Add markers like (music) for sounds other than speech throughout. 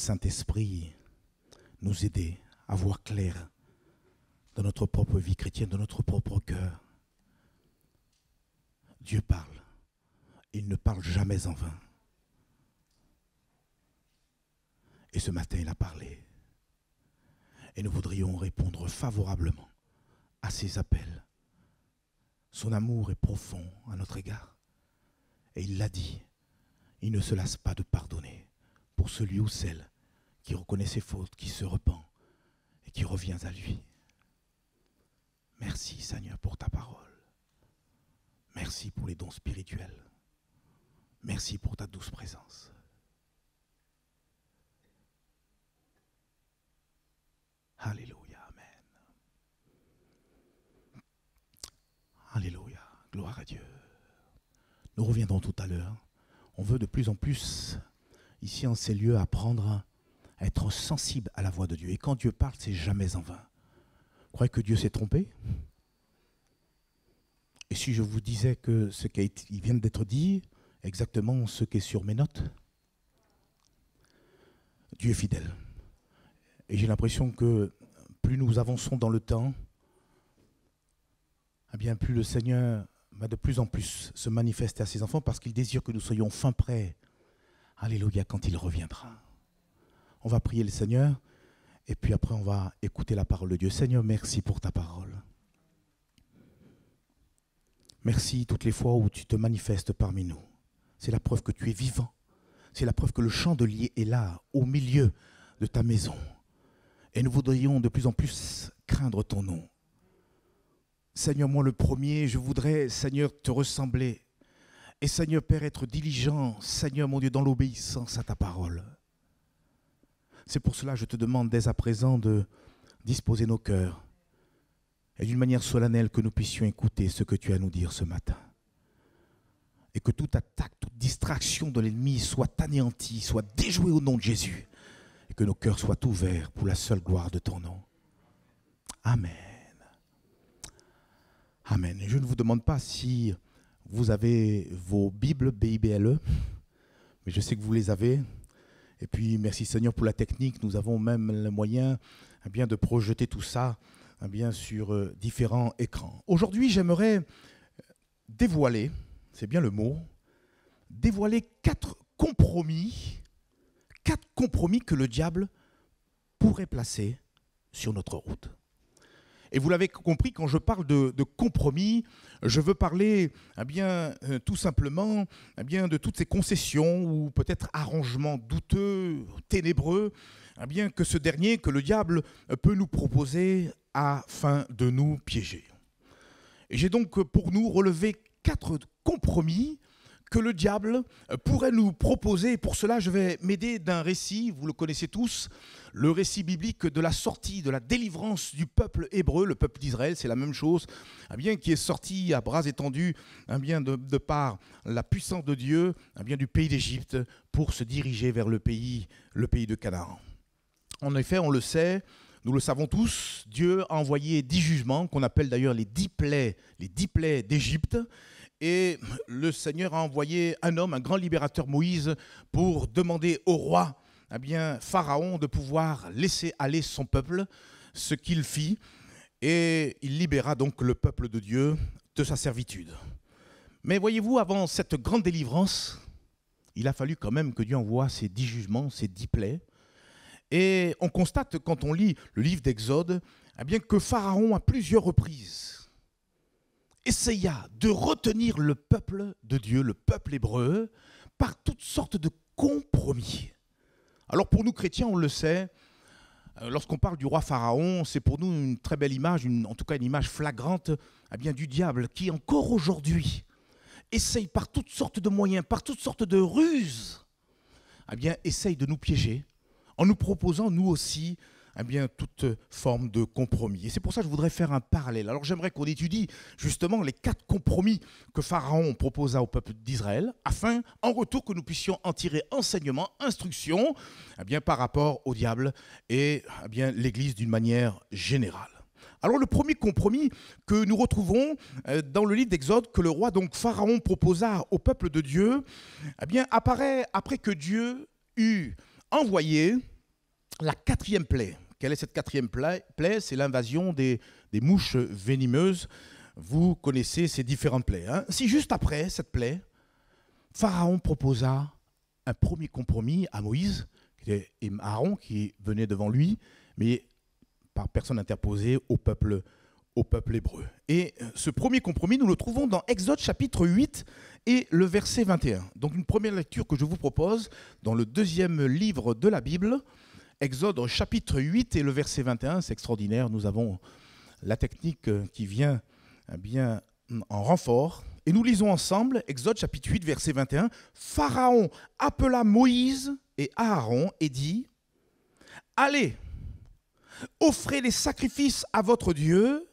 Saint-Esprit nous aider à voir clair dans notre propre vie chrétienne, dans notre propre cœur. Dieu parle. Il ne parle jamais en vain. Et ce matin, il a parlé. Et nous voudrions répondre favorablement à ses appels. Son amour est profond à notre égard. Et il l'a dit, il ne se lasse pas de pardonner pour celui ou celle qui reconnaît ses fautes, qui se repent et qui revient à lui. Merci Seigneur pour ta parole. Merci pour les dons spirituels. Merci pour ta douce présence. Alléluia, Amen. Alléluia, gloire à Dieu. Nous reviendrons tout à l'heure. On veut de plus en plus ici en ces lieux, apprendre à être sensible à la voix de Dieu. Et quand Dieu parle, c'est jamais en vain. croyez que Dieu s'est trompé Et si je vous disais que ce qui vient d'être dit, exactement ce qui est sur mes notes, Dieu est fidèle. Et j'ai l'impression que plus nous avançons dans le temps, eh bien plus le Seigneur va de plus en plus se manifester à ses enfants parce qu'il désire que nous soyons fin prêts Alléluia, quand il reviendra. On va prier le Seigneur et puis après on va écouter la parole de Dieu. Seigneur, merci pour ta parole. Merci toutes les fois où tu te manifestes parmi nous. C'est la preuve que tu es vivant. C'est la preuve que le chandelier est là, au milieu de ta maison. Et nous voudrions de plus en plus craindre ton nom. Seigneur, moi le premier, je voudrais, Seigneur, te ressembler et Seigneur Père, être diligent, Seigneur mon Dieu, dans l'obéissance à ta parole. C'est pour cela que je te demande dès à présent de disposer nos cœurs et d'une manière solennelle que nous puissions écouter ce que tu as à nous dire ce matin. Et que toute attaque, toute distraction de l'ennemi soit anéantie, soit déjouée au nom de Jésus. Et que nos cœurs soient ouverts pour la seule gloire de ton nom. Amen. Amen. Je ne vous demande pas si vous avez vos Bibles, BIBLE, mais je sais que vous les avez. Et puis, merci Seigneur pour la technique. Nous avons même le moyen eh bien, de projeter tout ça eh bien, sur euh, différents écrans. Aujourd'hui, j'aimerais dévoiler, c'est bien le mot, dévoiler quatre compromis, quatre compromis que le diable pourrait placer sur notre route. Et vous l'avez compris, quand je parle de, compromis, je veux parler eh bien, euh, tout simplement eh bien, de toutes ces concessions ou peut-être arrangements douteux, ténébreux, eh bien, que ce dernier, que le diable peut nous proposer afin de nous piéger. j'ai donc pour nous relevé quatre compromis que le diable euh, pourrait nous proposer. Pour cela, je vais m'aider d'un récit, vous le connaissez tous, le récit biblique de la sortie, de la délivrance du peuple hébreu, le peuple d'Israël, c'est la même chose, bien, qui est sorti à bras étendus, bien, de, par la puissance de Dieu, bien, du pays d'Égypte, pour se diriger vers le pays, le pays de Canaan. En effet, on le sait, nous le savons tous, Dieu a envoyé dix jugements, qu'on appelle d'ailleurs les dix plaies, les dix plaies d'Égypte, et le Seigneur a envoyé un homme, un grand libérateur Moïse, pour demander au roi, eh bien, Pharaon, de pouvoir laisser aller son peuple, ce qu'il fit, et il libéra donc le peuple de Dieu de sa servitude. Mais voyez-vous, avant cette grande délivrance, il a fallu quand même que Dieu envoie ses dix jugements, ses dix plaies. Et on constate quand on lit le livre d'Exode, eh bien que Pharaon à plusieurs reprises essaya de retenir le peuple de Dieu, le peuple hébreu, par toutes sortes de compromis. Alors pour nous chrétiens, on le sait, euh, lorsqu'on parle du roi Pharaon, c'est pour nous une très belle image, en tout cas une image flagrante eh bien, du diable qui encore aujourd'hui essaye par toutes sortes de moyens, par toutes sortes de ruses, eh bien, essaye de nous piéger en nous proposant nous aussi eh bien, toute forme de compromis. Et c'est pour ça que je voudrais faire un parallèle. Alors j'aimerais qu'on étudie justement les quatre compromis que Pharaon proposa au peuple d'Israël, afin en retour que nous puissions en tirer enseignement, instruction, eh bien, par rapport au diable et eh bien, l'Église d'une manière générale. Alors le premier compromis que nous retrouvons euh, dans le livre d'Exode que le roi donc Pharaon proposa au peuple de Dieu, bien apparaît après que Dieu eut envoyé la quatrième plaie. Quelle est cette quatrième plaie, C'est l'invasion des, mouches venimeuses. Vous connaissez ces différentes plaies. Hein. si juste après cette plaie, Pharaon proposa un premier compromis à Moïse et Aaron qui venait devant lui, mais par personne interposée au peuple, au peuple hébreu. Et euh, ce premier compromis, nous le trouvons dans Exode chapitre 8 et le verset 21. Donc une première lecture que je vous propose dans le deuxième livre de la Bible, Exode chapitre 8 et le verset 21, c'est extraordinaire, nous avons la technique euh, qui vient eh bien mm, en renfort. Et nous lisons ensemble Exode chapitre 8 verset 21. Pharaon appela Moïse et Aaron et dit, Allez, offrez les sacrifices à votre Dieu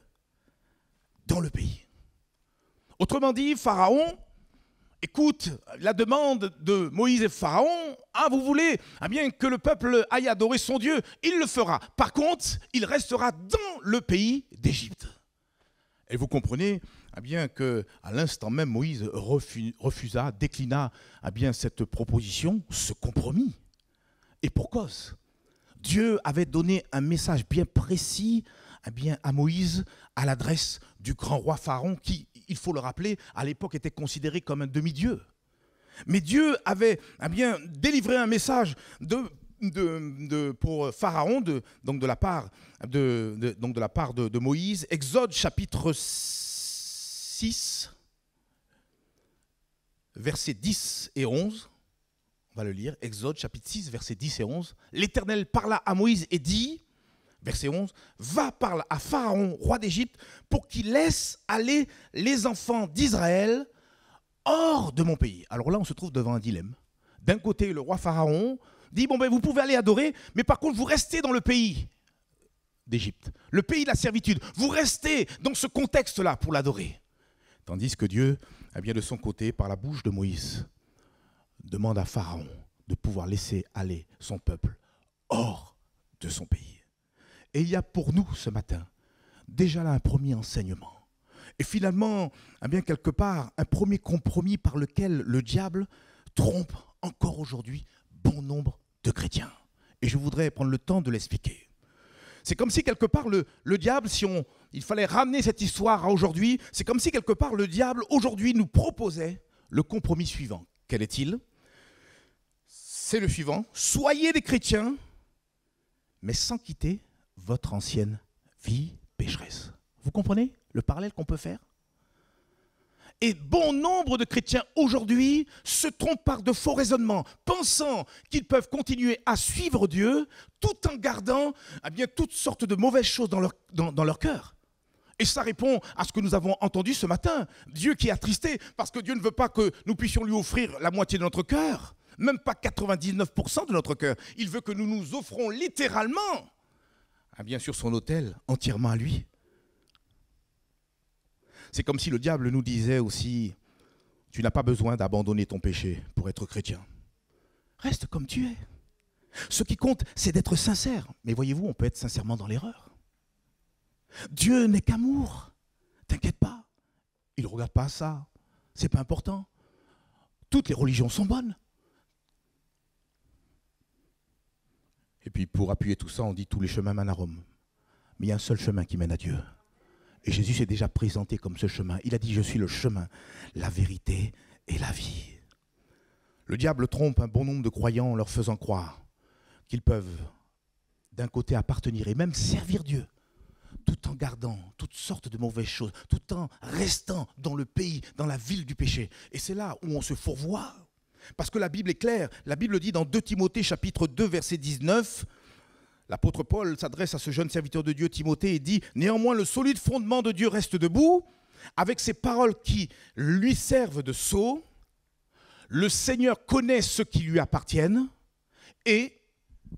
dans le pays. Autrement dit, Pharaon écoute la demande de Moïse et Pharaon. Ah, vous voulez Ah bien que le peuple aille adorer son Dieu, il le fera. Par contre, il restera dans le pays d'Égypte. Et vous comprenez ah bien que à l'instant même Moïse refusa, déclina ah bien cette proposition, ce compromis. Et pour cause, Dieu avait donné un message bien précis eh bien, à Moïse à l'adresse du grand roi Pharaon qui, il faut le rappeler, à l'époque était considéré comme un demi-dieu. Mais Dieu avait eh bien, délivré un message de, pour Pharaon, de la part, de, la part de Moïse, Exode chapitre 6, versets 10 et 11. On va le lire, Exode chapitre 6, versets 10 et 11. L'Éternel parla à Moïse et dit, verset 11, va parle à Pharaon, roi d'Égypte, pour qu'il laisse aller les enfants d'Israël hors de mon pays. Alors là, on se trouve devant un dilemme. D'un côté, le roi Pharaon dit, bon, ben, vous pouvez aller adorer, mais par contre, vous restez dans le pays d'Égypte, le pays de la servitude. Vous restez dans ce contexte-là pour l'adorer. Tandis que Dieu, eh bien, de son côté, par la bouche de Moïse, demande à Pharaon de pouvoir laisser aller son peuple hors de son pays. Et il y a pour nous ce matin déjà là un premier enseignement. Et finalement, un eh bien quelque part, un premier compromis par lequel le diable trompe encore aujourd'hui bon nombre de chrétiens. Et je voudrais prendre le temps de l'expliquer. C'est comme si quelque part le, le diable, si on, il fallait ramener cette histoire à aujourd'hui, c'est comme si quelque part le diable aujourd'hui nous proposait le compromis suivant. Quel est-il C'est le suivant. Soyez des chrétiens, mais sans quitter votre ancienne vie pécheresse. Vous comprenez le parallèle qu'on peut faire et bon nombre de chrétiens aujourd'hui se trompent par de faux raisonnements, pensant qu'ils peuvent continuer à suivre Dieu tout en gardant eh bien, toutes sortes de mauvaises choses dans leur, dans, dans leur cœur. Et ça répond à ce que nous avons entendu ce matin. Dieu qui est attristé parce que Dieu ne veut pas que nous puissions lui offrir la moitié de notre cœur, même pas 99% de notre cœur. Il veut que nous nous offrons littéralement bien sûr son hôtel entièrement à lui. C'est comme si le diable nous disait aussi, tu n'as pas besoin d'abandonner ton péché pour être chrétien. Reste comme tu es. Ce qui compte, c'est d'être sincère. Mais voyez-vous, on peut être sincèrement dans l'erreur. Dieu n'est qu'amour. T'inquiète pas. Il ne regarde pas ça. C'est pas important. Toutes les religions sont bonnes. Et puis pour appuyer tout ça, on dit tous les chemins mènent à Rome. Mais il y a un seul chemin qui mène à Dieu. Et Jésus s'est déjà présenté comme ce chemin. Il a dit, je suis le chemin, la vérité et la vie. Le diable trompe un bon nombre de croyants en leur faisant croire qu'ils peuvent d'un côté appartenir et même servir Dieu, tout en gardant toutes sortes de mauvaises choses, tout en restant dans le pays, dans la ville du péché. Et c'est là où on se fourvoie, parce que la Bible est claire. La Bible dit dans 2 Timothée chapitre 2 verset 19, l'apôtre Paul s'adresse à ce jeune serviteur de Dieu Timothée et dit, Néanmoins le solide fondement de Dieu reste debout, avec ses paroles qui lui servent de sceau. Le Seigneur connaît ceux qui lui appartiennent et,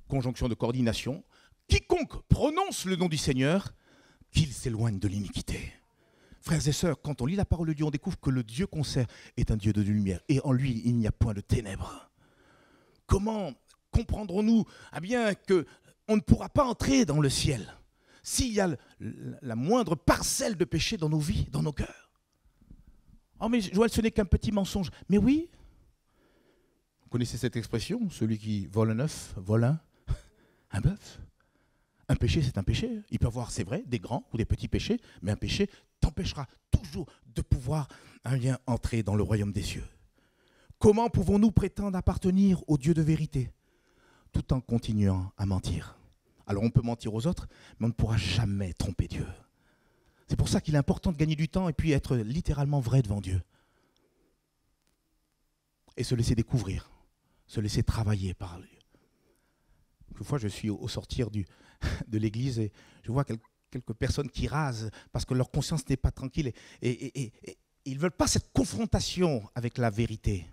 conjonction de coordination, quiconque prononce le nom du Seigneur, qu'il s'éloigne de l'iniquité. Frères et sœurs, quand on lit la parole de Dieu, on découvre que le Dieu qu'on sert est un Dieu de lumière et en lui, il n'y a point de ténèbres. Comment comprendrons-nous à ah bien que on ne pourra pas entrer dans le ciel s'il y a la moindre parcelle de péché dans nos vies, dans nos cœurs. Oh mais Joël, ce n'est qu'un petit mensonge. Mais oui, vous connaissez cette expression, celui qui vole un œuf, vole un, (laughs) un bœuf. Un péché, c'est un péché. Il peut avoir, c'est vrai, des grands ou des petits péchés, mais un péché t'empêchera toujours de pouvoir, un lien, entrer dans le royaume des cieux. Comment pouvons-nous prétendre appartenir au Dieu de vérité tout en continuant à mentir Alors on peut mentir aux autres, mais on ne pourra jamais tromper Dieu. C'est pour ça qu'il est important de gagner du temps et puis être littéralement vrai devant Dieu. Et se laisser découvrir, se laisser travailler par lui. Une je suis au sortir du, de l'Église et je vois quelques, personnes qui rasent parce que leur conscience n'est pas tranquille et, ils ne veulent pas cette confrontation avec la vérité.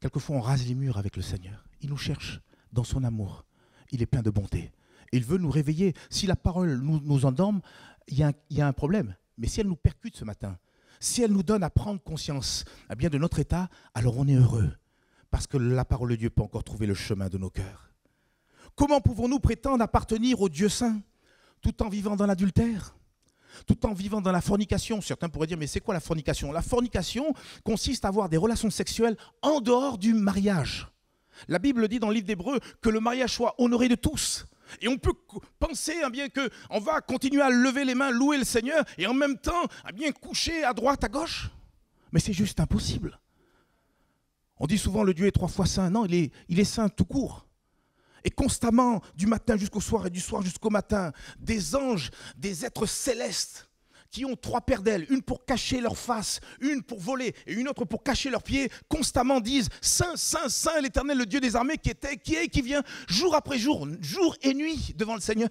Quelquefois, on rase les murs avec le Seigneur. Il nous cherche dans son amour. Il est plein de bonté. Il veut nous réveiller. Si la parole nous, endorme, il y, a un problème. Mais si elle nous percute ce matin, si elle nous donne à prendre conscience bien, de notre état, alors on est heureux. Parce que la parole de Dieu peut encore trouver le chemin de nos cœurs. Comment pouvons-nous prétendre appartenir au Dieu saint tout en vivant dans l'adultère tout en vivant dans la fornication. Certains pourraient dire, mais c'est quoi la fornication La fornication consiste à avoir des relations sexuelles en dehors du mariage. La Bible dit dans le livre d'Hébreu que le mariage soit honoré de tous. Et on peut penser qu'on hein, bien que on va continuer à lever les mains, louer le Seigneur, et en même temps à hein, bien coucher à droite, à gauche. Mais c'est juste impossible. On dit souvent le Dieu est trois fois saint. Non, il est saint tout court. Et constamment, du matin jusqu'au soir et du soir jusqu'au matin, des anges, des êtres célestes qui ont trois paires d'ailes, une pour cacher leur face, une pour voler et une autre pour cacher leurs pieds, constamment disent Saint, Saint, Saint, l'Éternel, le Dieu des armées qui était, qui est, qui vient, jour après jour, jour et nuit devant le Seigneur.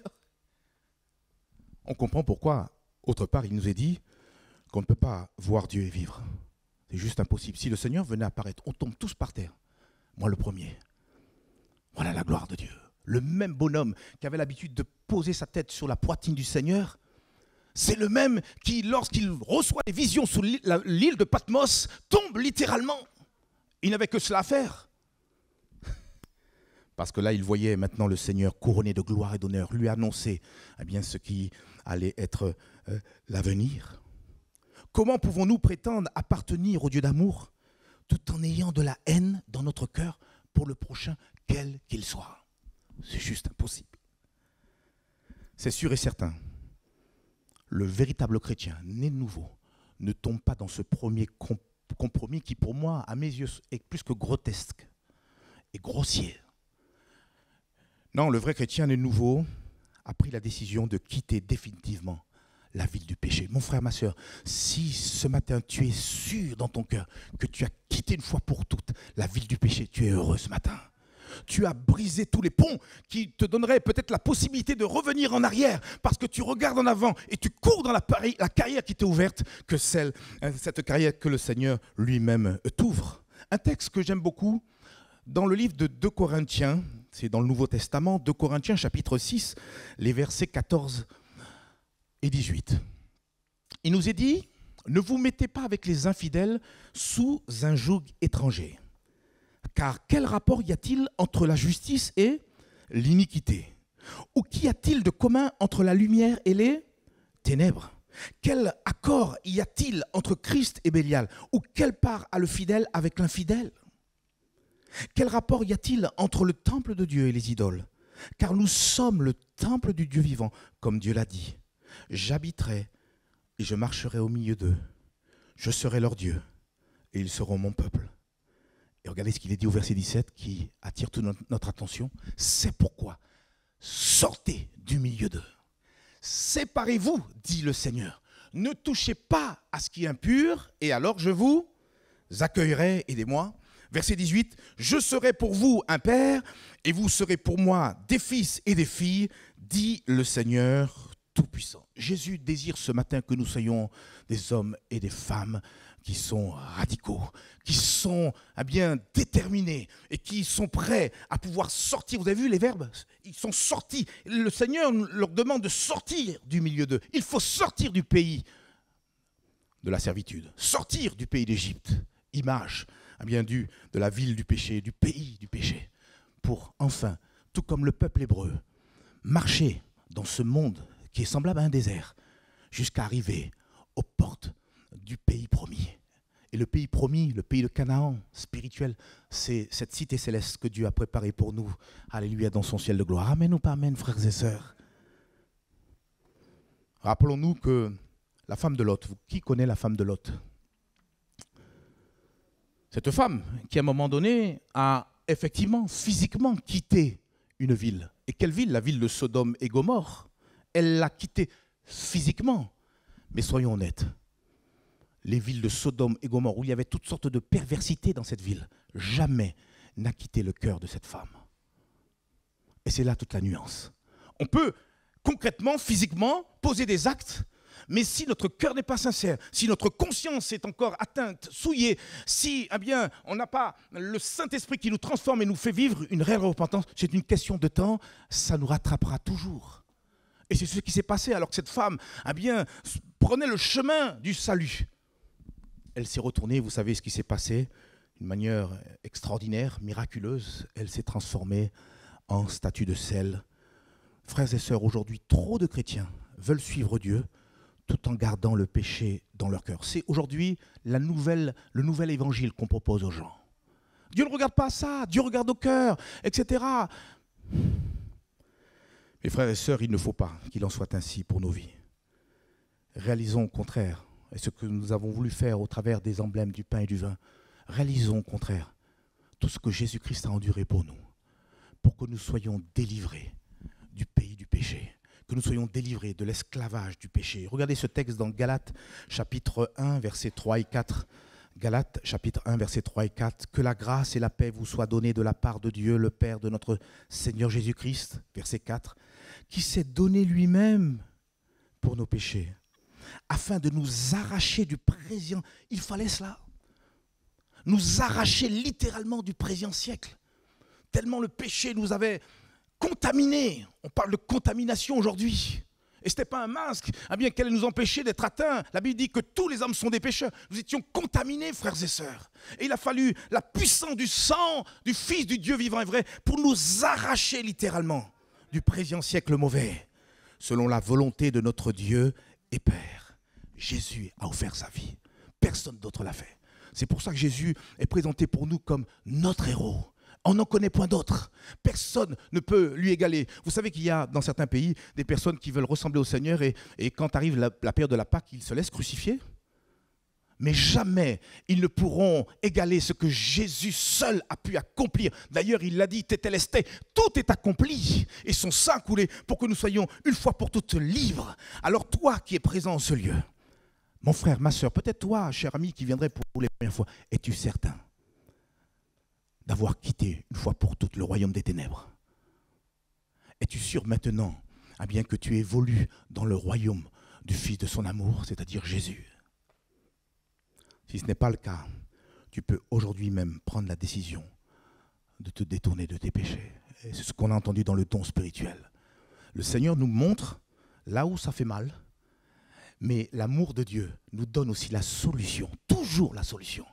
On comprend pourquoi, autre part, il nous est dit qu'on ne peut pas voir Dieu et vivre. C'est juste impossible. Si le Seigneur venait apparaître, on tombe tous par terre. Moi le premier. Voilà la gloire de Dieu. Le même bonhomme qui avait l'habitude de poser sa tête sur la poitrine du Seigneur, c'est le même qui, lorsqu'il reçoit les visions sur l'île de Patmos, tombe littéralement. Il n'avait que cela à faire. (laughs) Parce que là, il voyait maintenant le Seigneur couronné de gloire et d'honneur, lui annoncer eh bien, ce qui allait être euh, l'avenir. Comment pouvons-nous prétendre appartenir au Dieu d'amour tout en ayant de la haine dans notre cœur pour le prochain quel qu'il soit. C'est juste impossible. C'est sûr et certain. Le véritable chrétien, né nouveau, ne tombe pas dans ce premier compromis qui, pour moi, à mes yeux, est plus que grotesque et grossier. Non, le vrai chrétien né nouveau a pris la décision de quitter définitivement la ville du péché. Mon frère, ma soeur, si ce matin tu es sûr dans ton cœur que tu as quitté une fois pour toutes la ville du péché, tu es heureux ce matin tu as brisé tous les ponts qui te donneraient peut-être la possibilité de revenir en arrière parce que tu regardes en avant et tu cours dans la, carrière qui t'est ouverte que celle, euh, cette carrière que le Seigneur lui-même euh, t'ouvre. Un texte que j'aime beaucoup dans le livre de 2 Corinthiens, c'est dans le Nouveau Testament, 2 Corinthiens chapitre 6, les versets 14 et 18. Il nous est dit, ne vous mettez pas avec les infidèles sous un joug étranger. Car quel rapport y a-t-il entre la justice et l'iniquité Ou qu'y a-t-il de commun entre la lumière et les ténèbres Quel accord y a-t-il entre Christ et Bélial Ou quelle part a le fidèle avec l'infidèle Quel rapport y a-t-il entre le temple de Dieu et les idoles Car nous sommes le temple du Dieu vivant, comme Dieu l'a dit. J'habiterai et je marcherai au milieu d'eux. Je serai leur Dieu et ils seront mon peuple. Et regardez ce qu'il est dit au verset 17 qui attire toute notre attention. C'est pourquoi sortez du milieu d'eux. Séparez-vous, dit le Seigneur. Ne touchez pas à ce qui est impur, et alors je vous accueillerai, aidez-moi. Verset 18, je serai pour vous un père, et vous serez pour moi des fils et des filles, dit le Seigneur Tout-Puissant. Jésus désire ce matin que nous soyons des hommes et des femmes qui sont radicaux, qui sont eh bien déterminés et qui sont prêts à pouvoir sortir. Vous avez vu les verbes Ils sont sortis. Le Seigneur leur demande de sortir du milieu d'eux. Il faut sortir du pays de la servitude, sortir du pays d'Égypte, image eh bien du de la ville du péché, du pays du péché, pour enfin, tout comme le peuple hébreu, marcher dans ce monde qui est semblable à un désert, jusqu'à arriver aux portes du pays promis. Et le pays promis, le pays de Canaan spirituel, c'est cette cité céleste que Dieu a préparée pour nous. Alléluia, dans son ciel de gloire. Amen ou pas amen, frères et sœurs. Rappelons-nous que la femme de Lot, qui connaît la femme de Lot Cette femme qui, à un moment donné, a effectivement, physiquement quitté une ville. Et quelle ville La ville de Sodome et Gomorre. Elle l'a quittée physiquement. Mais soyons honnêtes, les villes de Sodome et Gomorre, où il y avait toutes sortes de perversités dans cette ville, jamais n'a quitté le cœur de cette femme. Et c'est là toute la nuance. On peut concrètement, physiquement, poser des actes, mais si notre cœur n'est pas sincère, si notre conscience est encore atteinte, souillée, si eh bien, on n'a pas le Saint-Esprit qui nous transforme et nous fait vivre une réelle repentance, c'est une question de temps, ça nous rattrapera toujours. Et c'est ce qui s'est passé alors que cette femme eh bien, prenait le chemin du salut. Elle s'est retournée, vous savez ce qui s'est passé, d'une manière extraordinaire, miraculeuse. Elle s'est transformée en statue de sel. Frères et sœurs, aujourd'hui, trop de chrétiens veulent suivre Dieu tout en gardant le péché dans leur cœur. C'est aujourd'hui la nouvelle, le nouvel évangile qu'on propose aux gens. Dieu ne regarde pas ça, Dieu regarde au cœur, etc. Mes frères et sœurs, il ne faut pas qu'il en soit ainsi pour nos vies. Réalisons au contraire et ce que nous avons voulu faire au travers des emblèmes du pain et du vin, réalisons au contraire tout ce que Jésus-Christ a enduré pour nous, pour que nous soyons délivrés du pays du péché, que nous soyons délivrés de l'esclavage du péché. Regardez ce texte dans Galates chapitre 1, versets 3 et 4. Galates chapitre 1 versets 3 et 4, que la grâce et la paix vous soient données de la part de Dieu le Père de notre Seigneur Jésus-Christ, verset 4, qui s'est donné lui-même pour nos péchés afin de nous arracher du présent. Il fallait cela. Nous arracher littéralement du présent siècle. Tellement le péché nous avait contaminés. On parle de contamination aujourd'hui. Et ce n'était pas un masque, à hein, bien qu'elle nous empêchait d'être atteints. La Bible dit que tous les hommes sont des pécheurs. Nous étions contaminés, frères et sœurs. Et il a fallu la puissance du sang du Fils du Dieu vivant et vrai pour nous arracher littéralement du présent siècle mauvais, selon la volonté de notre Dieu et Père, Jésus a offert sa vie. Personne d'autre l'a fait. C'est pour ça que Jésus est présenté pour nous comme notre héros. On n'en connaît point d'autre. Personne ne peut lui égaler. Vous savez qu'il y a dans certains pays des personnes qui veulent ressembler au Seigneur et, quand arrive la, la période de la Pâque, ils se laissent crucifier. Mais jamais ils ne pourront égaler ce que Jésus seul a pu accomplir. D'ailleurs, il l'a dit, Tételesté, tout est accompli et son sang coulé pour que nous soyons une fois pour toutes libres. Alors toi qui es présent en ce lieu, mon frère, ma soeur, peut-être toi, cher ami, qui viendrais pour les premières fois, es-tu certain d'avoir quitté une fois pour toutes le royaume des ténèbres Es-tu sûr maintenant, à ah bien que tu évolues dans le royaume du Fils de son amour, c'est-à-dire Jésus si ce n'est pas le cas, tu peux aujourd'hui même prendre la décision de te détourner de tes péchés. c'est ce qu'on a entendu dans le don spirituel. Le Seigneur nous montre là où ça fait mal, mais l'amour de Dieu nous donne aussi la solution, toujours la solution.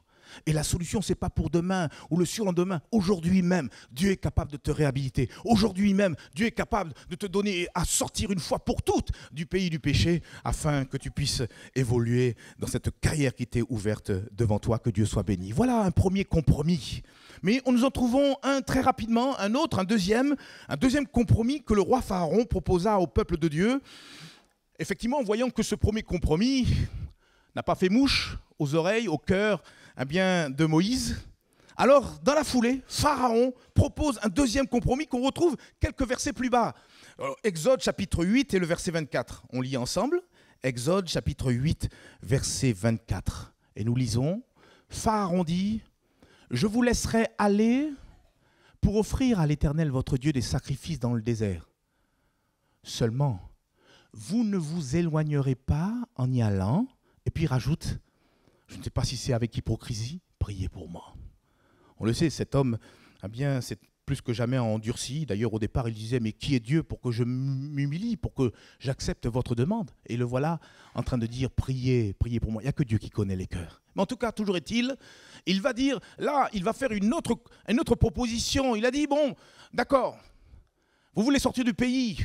Et la solution, ce n'est pas pour demain ou le surlendemain. Aujourd'hui même, Dieu est capable de te réhabiliter. Aujourd'hui même, Dieu est capable de te donner à sortir une fois pour toutes du pays du péché afin que tu puisses évoluer dans cette carrière qui t'est ouverte devant toi. Que Dieu soit béni. Voilà un premier compromis. Mais nous en trouvons un très rapidement, un autre, un deuxième, un deuxième compromis que le roi Pharaon proposa au peuple de Dieu. Effectivement, en voyant que ce premier compromis n'a pas fait mouche aux oreilles, au cœur eh bien, de Moïse. Alors, dans la foulée, Pharaon propose un deuxième compromis qu'on retrouve quelques versets plus bas. Exode chapitre 8 et le verset 24. On lit ensemble. Exode chapitre 8, verset 24. Et nous lisons, Pharaon dit, Je vous laisserai aller pour offrir à l'Éternel votre Dieu des sacrifices dans le désert. Seulement, vous ne vous éloignerez pas en y allant. Et puis il rajoute, je ne sais pas si c'est avec hypocrisie, priez pour moi. On le sait, cet homme, a eh bien, c'est plus que jamais endurci. D'ailleurs, au départ, il disait, mais qui est Dieu pour que je m'humilie, pour que j'accepte votre demande Et le voilà en train de dire, priez, priez pour moi. Il n'y a que Dieu qui connaît les cœurs. Mais en tout cas, toujours est-il, il va dire, là, il va faire une autre, une autre proposition. Il a dit, bon, d'accord, vous voulez sortir du pays.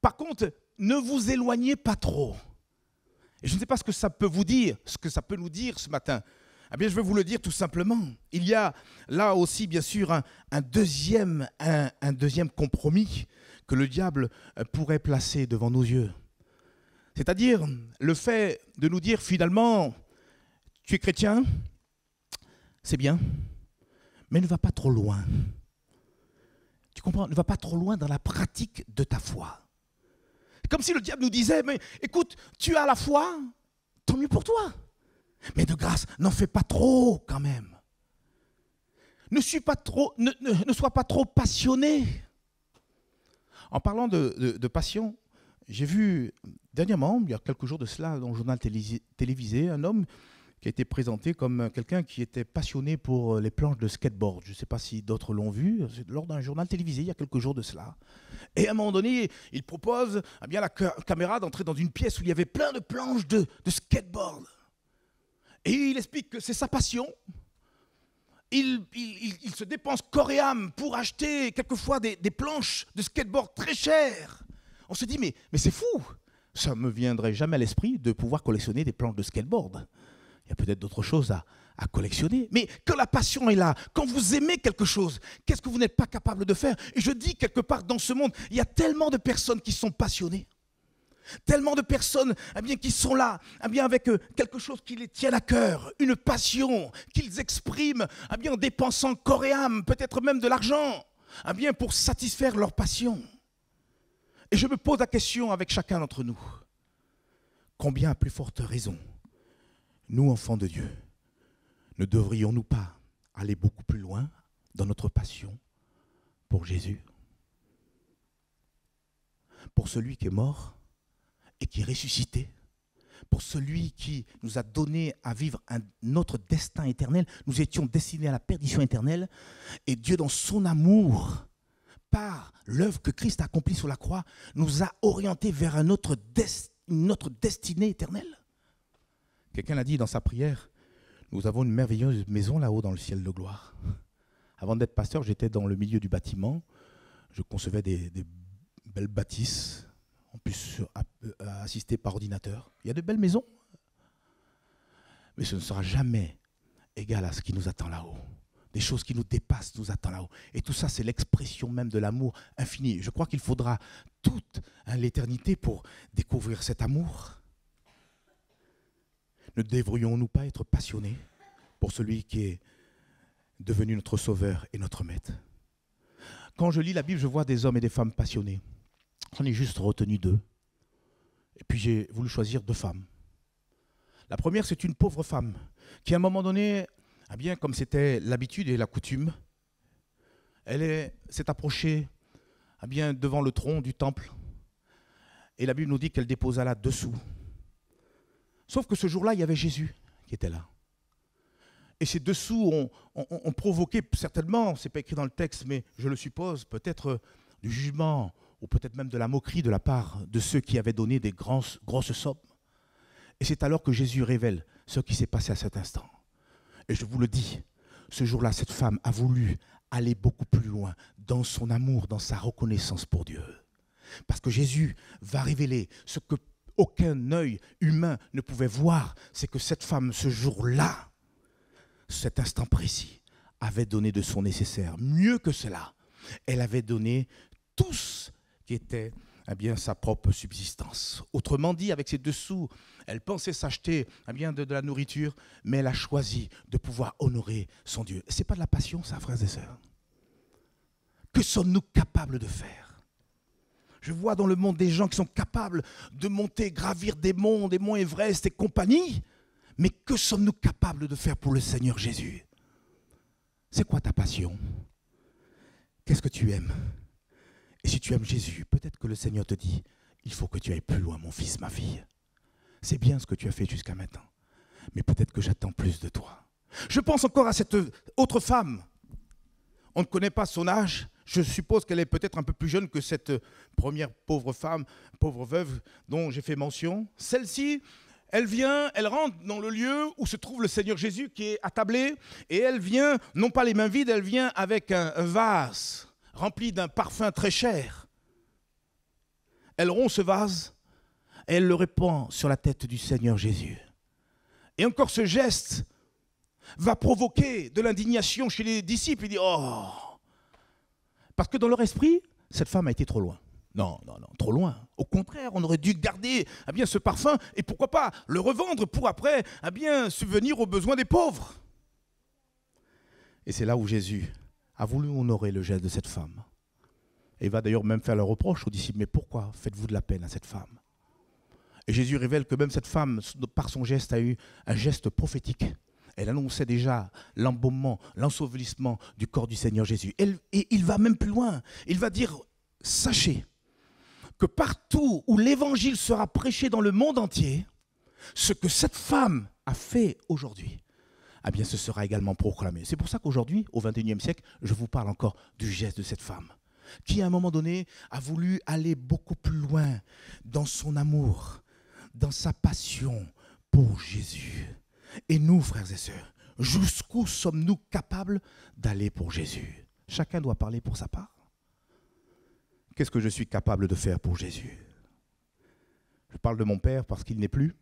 Par contre, ne vous éloignez pas trop. Et je ne sais pas ce que ça peut vous dire, ce que ça peut nous dire ce matin. Eh bien, je vais vous le dire tout simplement. Il y a là aussi, bien sûr, un, deuxième, un deuxième compromis que le diable euh, pourrait placer devant nos yeux. C'est-à-dire le fait de nous dire finalement, tu es chrétien, c'est bien, mais ne va pas trop loin. Tu comprends Ne va pas trop loin dans la pratique de ta foi. Comme si le diable nous disait, mais écoute, tu as la foi, tant mieux pour toi. Mais de grâce, n'en fais pas trop quand même. Ne, suis pas trop, ne, sois pas trop passionné. En parlant de, de passion, j'ai vu dernièrement, il y a quelques jours de cela, dans le journal télévisé, un homme qui a été présenté comme quelqu'un qui était passionné pour euh, les planches de skateboard. Je ne sais pas si d'autres l'ont vu, c'est lors d'un journal télévisé il y a quelques jours de cela. Et à un moment donné, il propose eh bien, à la caméra d'entrer dans une pièce où il y avait plein de planches de, skateboard. Et il explique que c'est sa passion. Il, se dépense corps et âme pour acheter quelquefois des, planches de skateboard très chères. On se dit, mais, mais c'est fou, ça ne me viendrait jamais à l'esprit de pouvoir collectionner des planches de skateboard. Il y a peut-être d'autres choses à, collectionner. Mais quand la passion est là, quand vous aimez quelque chose, qu'est-ce que vous n'êtes pas capable de faire Et je dis quelque part dans ce monde, il y a tellement de personnes qui sont passionnées, tellement de personnes eh bien, qui sont là, eh bien, avec euh, quelque chose qui les tient à cœur, une passion qu'ils expriment eh bien, en dépensant corps et âme, peut-être même de l'argent, eh bien, pour satisfaire leur passion. Et je me pose la question avec chacun d'entre nous, combien à plus forte raison nous, enfants de Dieu, ne devrions-nous pas aller beaucoup plus loin dans notre passion pour Jésus Pour celui qui est mort et qui est ressuscité pour celui qui nous a donné à vivre un, notre destin éternel. Nous étions destinés à la perdition éternelle. Et Dieu, dans son amour, par l'œuvre que Christ a accomplie sur la croix, nous a orientés vers un destinée éternelle. Quelqu'un l'a dit dans sa prière, nous avons une merveilleuse maison là-haut dans le ciel de gloire. Avant d'être pasteur, j'étais dans le milieu du bâtiment. Je concevais des, belles bâtisses, en plus euh, assister par ordinateur. Il y a de belles maisons. Mais ce ne sera jamais égal à ce qui nous attend là-haut. Des choses qui nous dépassent nous attendent là-haut. Et tout ça, c'est l'expression même de l'amour infini. Je crois qu'il faudra toute hein, l'éternité pour découvrir cet amour ne devrions-nous pas être passionnés pour celui qui est devenu notre sauveur et notre maître Quand je lis la Bible, je vois des hommes et des femmes passionnés. J'en ai juste retenu deux. Et puis j'ai voulu choisir deux femmes. La première, c'est une pauvre femme qui, à un moment donné, ah bien, comme c'était l'habitude et la coutume, elle s'est approchée ah bien, devant le tronc du temple. Et la Bible nous dit qu'elle déposa là dessous Sauf que ce jour-là, il y avait Jésus qui était là. Et ces dessous ont, provoqué certainement, n'est pas écrit dans le texte, mais je le suppose, peut-être euh, du jugement ou peut-être même de la moquerie de la part de ceux qui avaient donné des grosses sommes. Et c'est alors que Jésus révèle ce qui s'est passé à cet instant. Et je vous le dis, ce jour-là, cette femme a voulu aller beaucoup plus loin dans son amour, dans sa reconnaissance pour Dieu. Parce que Jésus va révéler ce que aucun œil humain ne pouvait voir, c'est que cette femme, ce jour-là, cet instant précis, avait donné de son nécessaire. Mieux que cela, elle avait donné tout ce qui était eh bien, sa propre subsistance. Autrement dit, avec ses deux sous, elle pensait s'acheter eh bien, de, de, la nourriture, mais elle a choisi de pouvoir honorer son Dieu. Ce n'est pas de la passion, ça, frères et sœurs. Que sommes-nous capables de faire je vois dans le monde des gens qui sont capables de monter, gravir des monts, des monts Everest et compagnie. Mais que sommes-nous capables de faire pour le Seigneur Jésus C'est quoi ta passion Qu'est-ce que tu aimes Et si tu aimes Jésus, peut-être que le Seigneur te dit, il faut que tu ailles plus loin, mon fils, ma fille. C'est bien ce que tu as fait jusqu'à maintenant. Mais peut-être que j'attends plus de toi. Je pense encore à cette autre femme. On ne connaît pas son âge, je suppose qu'elle est peut-être un peu plus jeune que cette euh, première pauvre femme, pauvre veuve dont j'ai fait mention. Celle-ci, elle vient, elle rentre dans le lieu où se trouve le Seigneur Jésus qui est attablé, et elle vient, non pas les mains vides, elle vient avec un, vase rempli d'un parfum très cher. Elle rompt ce vase et elle le répand sur la tête du Seigneur Jésus. Et encore ce geste va provoquer de l'indignation chez les disciples. Il dit, oh, parce que dans leur esprit, cette femme a été trop loin. Non, non, non, trop loin. Au contraire, on aurait dû garder ah bien, ce parfum et pourquoi pas le revendre pour après ah bien, subvenir aux besoins des pauvres. Et c'est là où Jésus a voulu honorer le geste de cette femme. Et il va d'ailleurs même faire le reproche aux disciples, mais pourquoi faites-vous de la peine à cette femme Et Jésus révèle que même cette femme, par son geste, a eu un geste prophétique elle annonçait déjà l'embaumement, l'ensevelissement du corps du Seigneur Jésus. et il va même plus loin. Il va dire, sachez que partout où l'évangile sera prêché dans le monde entier, ce que cette femme a fait aujourd'hui, eh bien, ce sera également proclamé. C'est pour ça qu'aujourd'hui, au XXIe siècle, je vous parle encore du geste de cette femme, qui à un moment donné a voulu aller beaucoup plus loin dans son amour, dans sa passion pour Jésus. Et nous, frères et sœurs, jusqu'où sommes-nous capables d'aller pour Jésus Chacun doit parler pour sa part. Qu'est-ce que je suis capable de faire pour Jésus Je parle de mon père parce qu'il n'est plus.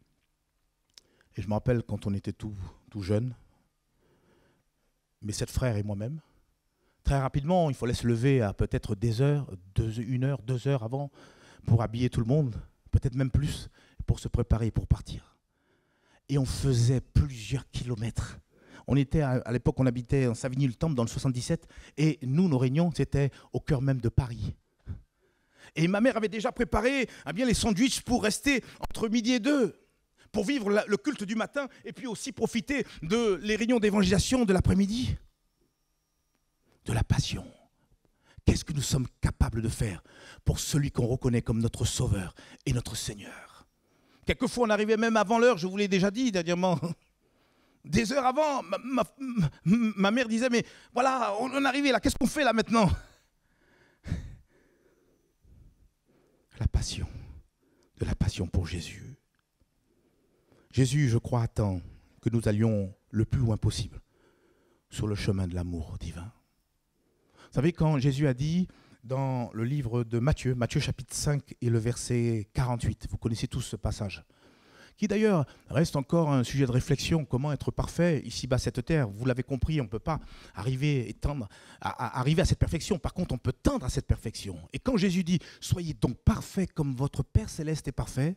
Et je me rappelle quand on était tout, tout jeune, mes sept frères et moi-même, très rapidement, il fallait se lever à peut-être des heures, une heure, deux heures avant pour habiller tout le monde, peut-être même plus, pour se préparer, pour partir et on faisait plusieurs kilomètres. On était à, l'époque, on habitait en Savigny-le-Temple dans le 77, et nous, nos réunions, c'était au cœur même de Paris. Et ma mère avait déjà préparé ah bien, les sandwichs pour rester entre midi et deux, pour vivre le culte du matin et puis aussi profiter de les réunions d'évangélisation de l'après-midi. De la passion. Qu'est-ce que nous sommes capables de faire pour celui qu'on reconnaît comme notre Sauveur et notre Seigneur Quelquefois, on arrivait même avant l'heure, je vous l'ai déjà dit dernièrement. Des heures avant, ma, mère disait, mais voilà, on, on est arrivé là, qu'est-ce qu'on fait là maintenant La passion, de la passion pour Jésus. Jésus, je crois, attend que nous allions le plus loin possible sur le chemin de l'amour divin. Vous savez, quand Jésus a dit, dans le livre de Matthieu, Matthieu chapitre 5 et le verset 48. Vous connaissez tous ce passage, qui d'ailleurs reste encore un sujet de réflexion, comment être parfait ici-bas cette terre. Vous l'avez compris, on ne peut pas arriver, à, à cette perfection. Par contre, on peut tendre à cette perfection. Et quand Jésus dit, soyez donc parfaits comme votre Père céleste est parfait,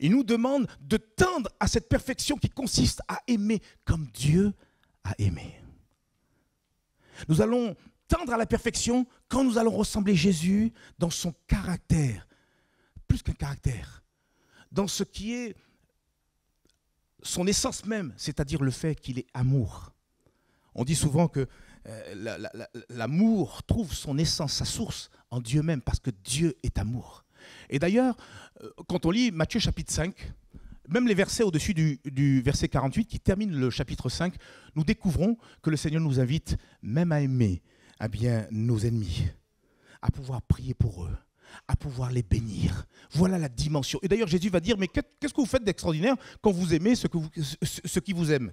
il nous demande de tendre à cette perfection qui consiste à aimer comme Dieu a aimé. Nous allons tendre à la perfection quand nous allons ressembler Jésus dans son caractère, plus qu'un caractère, dans ce qui est son essence même, c'est-à-dire le fait qu'il est amour. On dit souvent que euh, l'amour trouve son essence, sa source en Dieu même, parce que Dieu est amour. Et d'ailleurs, euh, quand on lit Matthieu chapitre 5, même les versets au-dessus du, du, verset 48 qui termine le chapitre 5, nous découvrons que le Seigneur nous invite même à aimer eh bien, nos ennemis, à pouvoir prier pour eux, à pouvoir les bénir. Voilà la dimension. Et d'ailleurs, Jésus va dire, mais qu'est-ce que vous faites d'extraordinaire quand vous aimez ce que qui vous aiment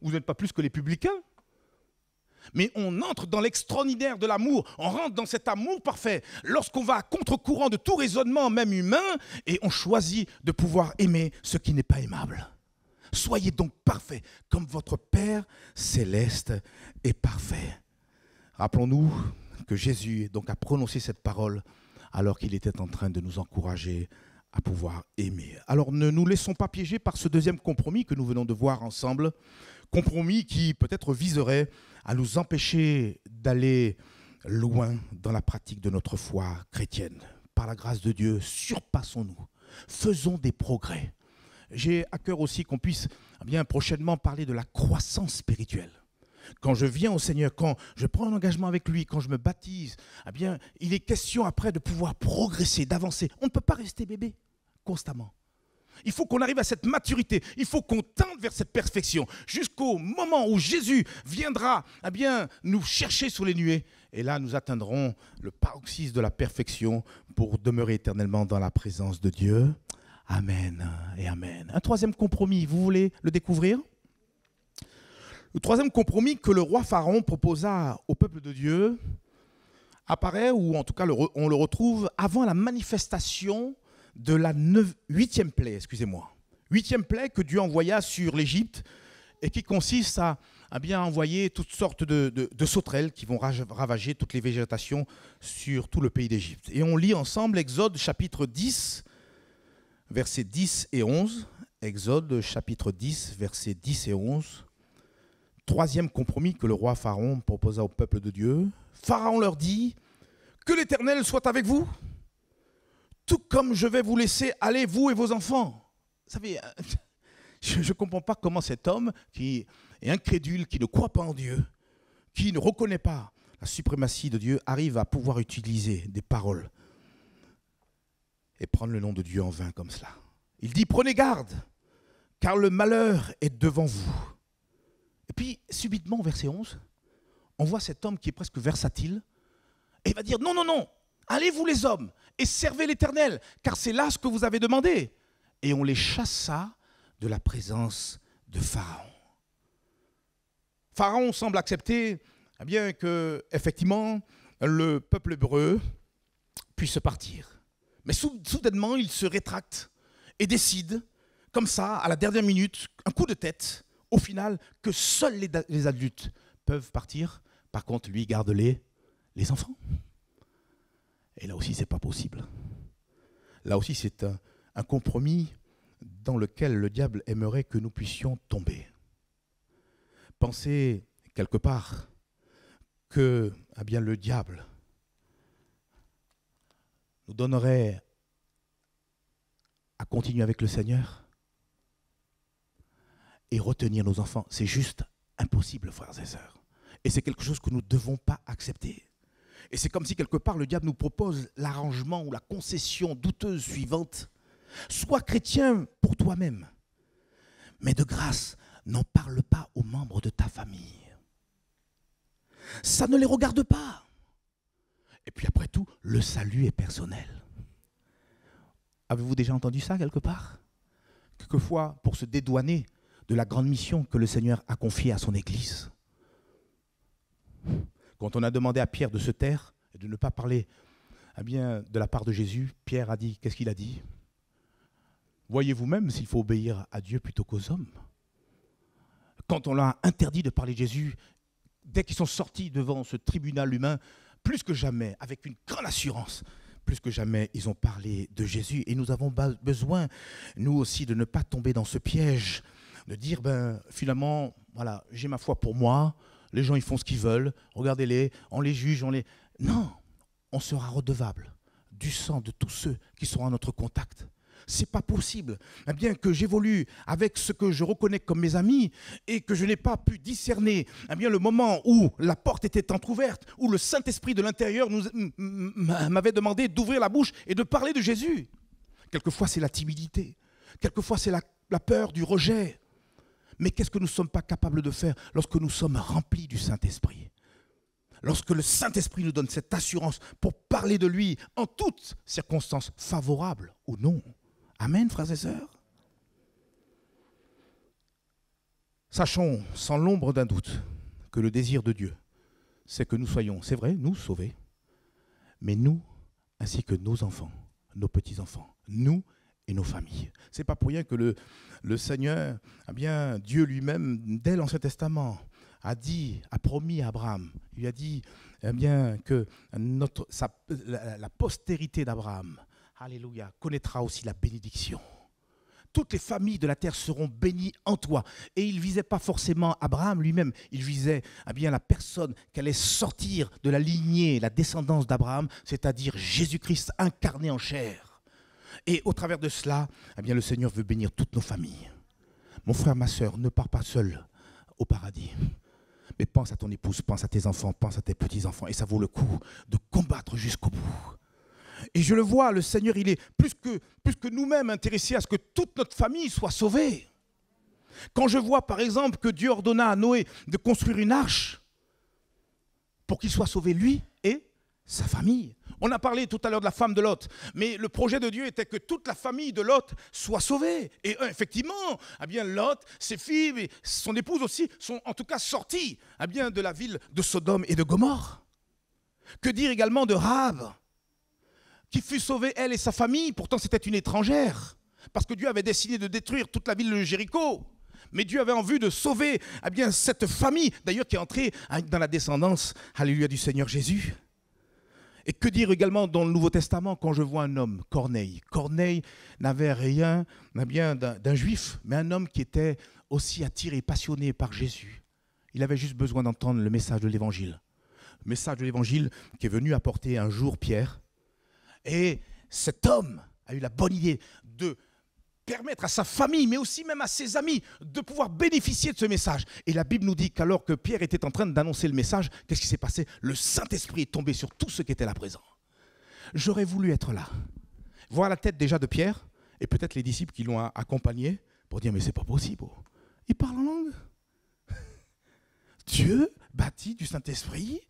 Vous n'êtes pas plus que les publicains. Mais on entre dans l'extraordinaire de l'amour, on rentre dans cet amour parfait, lorsqu'on va à contre-courant de tout raisonnement, même humain, et on choisit de pouvoir aimer ce qui n'est pas aimable. Soyez donc parfaits, comme votre Père céleste est parfait. Rappelons-nous que Jésus donc a prononcé cette parole alors qu'il était en train de nous encourager à pouvoir aimer. Alors ne nous laissons pas piéger par ce deuxième compromis que nous venons de voir ensemble, compromis qui peut-être viserait à nous empêcher d'aller loin dans la pratique de notre foi chrétienne. Par la grâce de Dieu, surpassons-nous, faisons des progrès. J'ai à cœur aussi qu'on puisse eh bien prochainement parler de la croissance spirituelle. Quand je viens au Seigneur, quand je prends un engagement avec lui, quand je me baptise, eh bien, il est question après de pouvoir progresser, d'avancer. On ne peut pas rester bébé constamment. Il faut qu'on arrive à cette maturité. Il faut qu'on tente vers cette perfection jusqu'au moment où Jésus viendra eh bien, nous chercher sous les nuées. Et là, nous atteindrons le paroxysme de la perfection pour demeurer éternellement dans la présence de Dieu. Amen et Amen. Un troisième compromis, vous voulez le découvrir le troisième compromis que le roi Pharaon proposa au peuple de Dieu apparaît, ou en tout cas on le retrouve avant la manifestation de la huitième plaie, excusez-moi. Huitième plaie que Dieu envoya sur l'Égypte et qui consiste à, bien envoyer toutes sortes de, de, sauterelles qui vont ravager toutes les végétations sur tout le pays d'Égypte. Et on lit ensemble Exode chapitre 10, versets 10 et 11. Exode chapitre 10, versets 10 et 11. Troisième compromis que le roi Pharaon proposa au peuple de Dieu, Pharaon leur dit, Que l'Éternel soit avec vous, tout comme je vais vous laisser aller, vous et vos enfants. Vous savez, euh, (laughs) je ne comprends pas comment cet homme qui est incrédule, qui ne croit pas en Dieu, qui ne reconnaît pas la suprématie de Dieu, arrive à pouvoir utiliser des paroles et prendre le nom de Dieu en vain comme cela. Il dit, prenez garde, car le malheur est devant vous. Et puis, subitement, verset 11, on voit cet homme qui est presque versatile, et il va dire, non, non, non, allez vous les hommes, et servez l'Éternel, car c'est là ce que vous avez demandé. Et on les chassa de la présence de Pharaon. Pharaon semble accepter eh bien que, effectivement, le peuple hébreu puisse partir. Mais soudainement, il se rétracte et décide, comme ça, à la dernière minute, un coup de tête, au final que seuls les, adultes peuvent partir. Par contre, lui garde les, les enfants. Et là aussi, ce n'est pas possible. Là aussi, c'est un, compromis dans lequel le diable aimerait que nous puissions tomber. Pensez quelque part que à ah bien, le diable nous donnerait à continuer avec le Seigneur et retenir nos enfants. C'est juste impossible, frères et sœurs. Et c'est quelque chose que nous ne devons pas accepter. Et c'est comme si quelque part le diable nous propose l'arrangement ou la concession douteuse suivante. Sois chrétien pour toi-même, mais de grâce, n'en parle pas aux membres de ta famille. Ça ne les regarde pas. Et puis après tout, le salut est personnel. Avez-vous déjà entendu ça quelque part Quelquefois, pour se dédouaner, de la grande mission que le Seigneur a confiée à son Église. Quand on a demandé à Pierre de se taire et de ne pas parler eh bien, de la part de Jésus, Pierre a dit, qu'est-ce qu'il a dit Voyez-vous même s'il faut obéir à Dieu plutôt qu'aux hommes. Quand on l'a interdit de parler de Jésus, dès qu'ils sont sortis devant ce tribunal humain, plus que jamais, avec une grande assurance, plus que jamais, ils ont parlé de Jésus. Et nous avons besoin, nous aussi, de ne pas tomber dans ce piège de dire, ben, finalement, voilà, j'ai ma foi pour moi, les gens ils font ce qu'ils veulent, regardez-les, on les juge, on les... Non, on sera redevable du sang de tous ceux qui sont à notre contact. C'est pas possible. Eh bien que j'évolue avec ce que je reconnais comme mes amis et que je n'ai pas pu discerner, eh bien le moment où la porte était entr'ouverte, où le Saint-Esprit de l'intérieur m'avait demandé d'ouvrir la bouche et de parler de Jésus. Quelquefois c'est la timidité, quelquefois c'est la peur du rejet, mais qu'est-ce que nous ne sommes pas capables de faire lorsque nous sommes remplis du Saint-Esprit Lorsque le Saint-Esprit nous donne cette assurance pour parler de lui en toutes circonstances, favorables ou non. Amen, frères et sœurs. Sachons sans l'ombre d'un doute que le désir de Dieu, c'est que nous soyons, c'est vrai, nous sauvés, mais nous, ainsi que nos enfants, nos petits-enfants, nous et nos familles. C'est pas pour rien que le, le Seigneur, eh bien, Dieu lui-même, dès l'Ancien Testament, a dit, a promis à Abraham, il a dit eh bien, que notre, la, postérité d'Abraham, alléluia, connaîtra aussi la bénédiction toutes les familles de la terre seront bénies en toi. Et il visait pas forcément Abraham lui-même, il visait eh bien la personne qui allait sortir de la lignée, la descendance d'Abraham, c'est-à-dire Jésus-Christ incarné en chair. Et au travers de cela, eh bien, le Seigneur veut bénir toutes nos familles. Mon frère, ma soeur, ne pars pas seul au paradis. Mais pense à ton épouse, pense à tes enfants, pense à tes petits-enfants. Et ça vaut le coup de combattre jusqu'au bout. Et je le vois, le Seigneur, il est plus que, plus que nous-mêmes intéressé à ce que toute notre famille soit sauvée. Quand je vois, par exemple, que Dieu ordonna à Noé de construire une arche pour qu'il soit sauvé, lui et sa famille. On a parlé tout à l'heure de la femme de Lot, mais le projet de Dieu était que toute la famille de Lot soit sauvée. Et effectivement, eh bien Lot, ses filles, son épouse aussi, sont en tout cas sorties eh bien, de la ville de Sodome et de Gomorre. Que dire également de Rahab, qui fut sauvée, elle et sa famille, pourtant c'était une étrangère, parce que Dieu avait décidé de détruire toute la ville de Jéricho. Mais Dieu avait en vue de sauver eh bien, cette famille, d'ailleurs qui est entrée dans la descendance, alléluia, du Seigneur Jésus. Et que dire également dans le Nouveau Testament quand je vois un homme, Corneille Corneille n'avait rien bien d'un juif, mais un homme qui était aussi attiré, passionné par Jésus. Il avait juste besoin d'entendre le message de l'Évangile. Le message de l'Évangile qui est venu apporter un jour Pierre. Et cet homme a eu la bonne idée de permettre à sa famille, mais aussi même à ses amis, de pouvoir bénéficier de ce message. Et la Bible nous dit qu'alors que Pierre était en train d'annoncer le message, qu'est-ce qui s'est passé Le Saint-Esprit est tombé sur tous ceux qui étaient là présents. J'aurais voulu être là, voir la tête déjà de Pierre, et peut-être les disciples qui l'ont accompagné, pour dire, mais c'est pas possible. Oh. Il parle en langue. (laughs) Dieu bâtit du Saint-Esprit,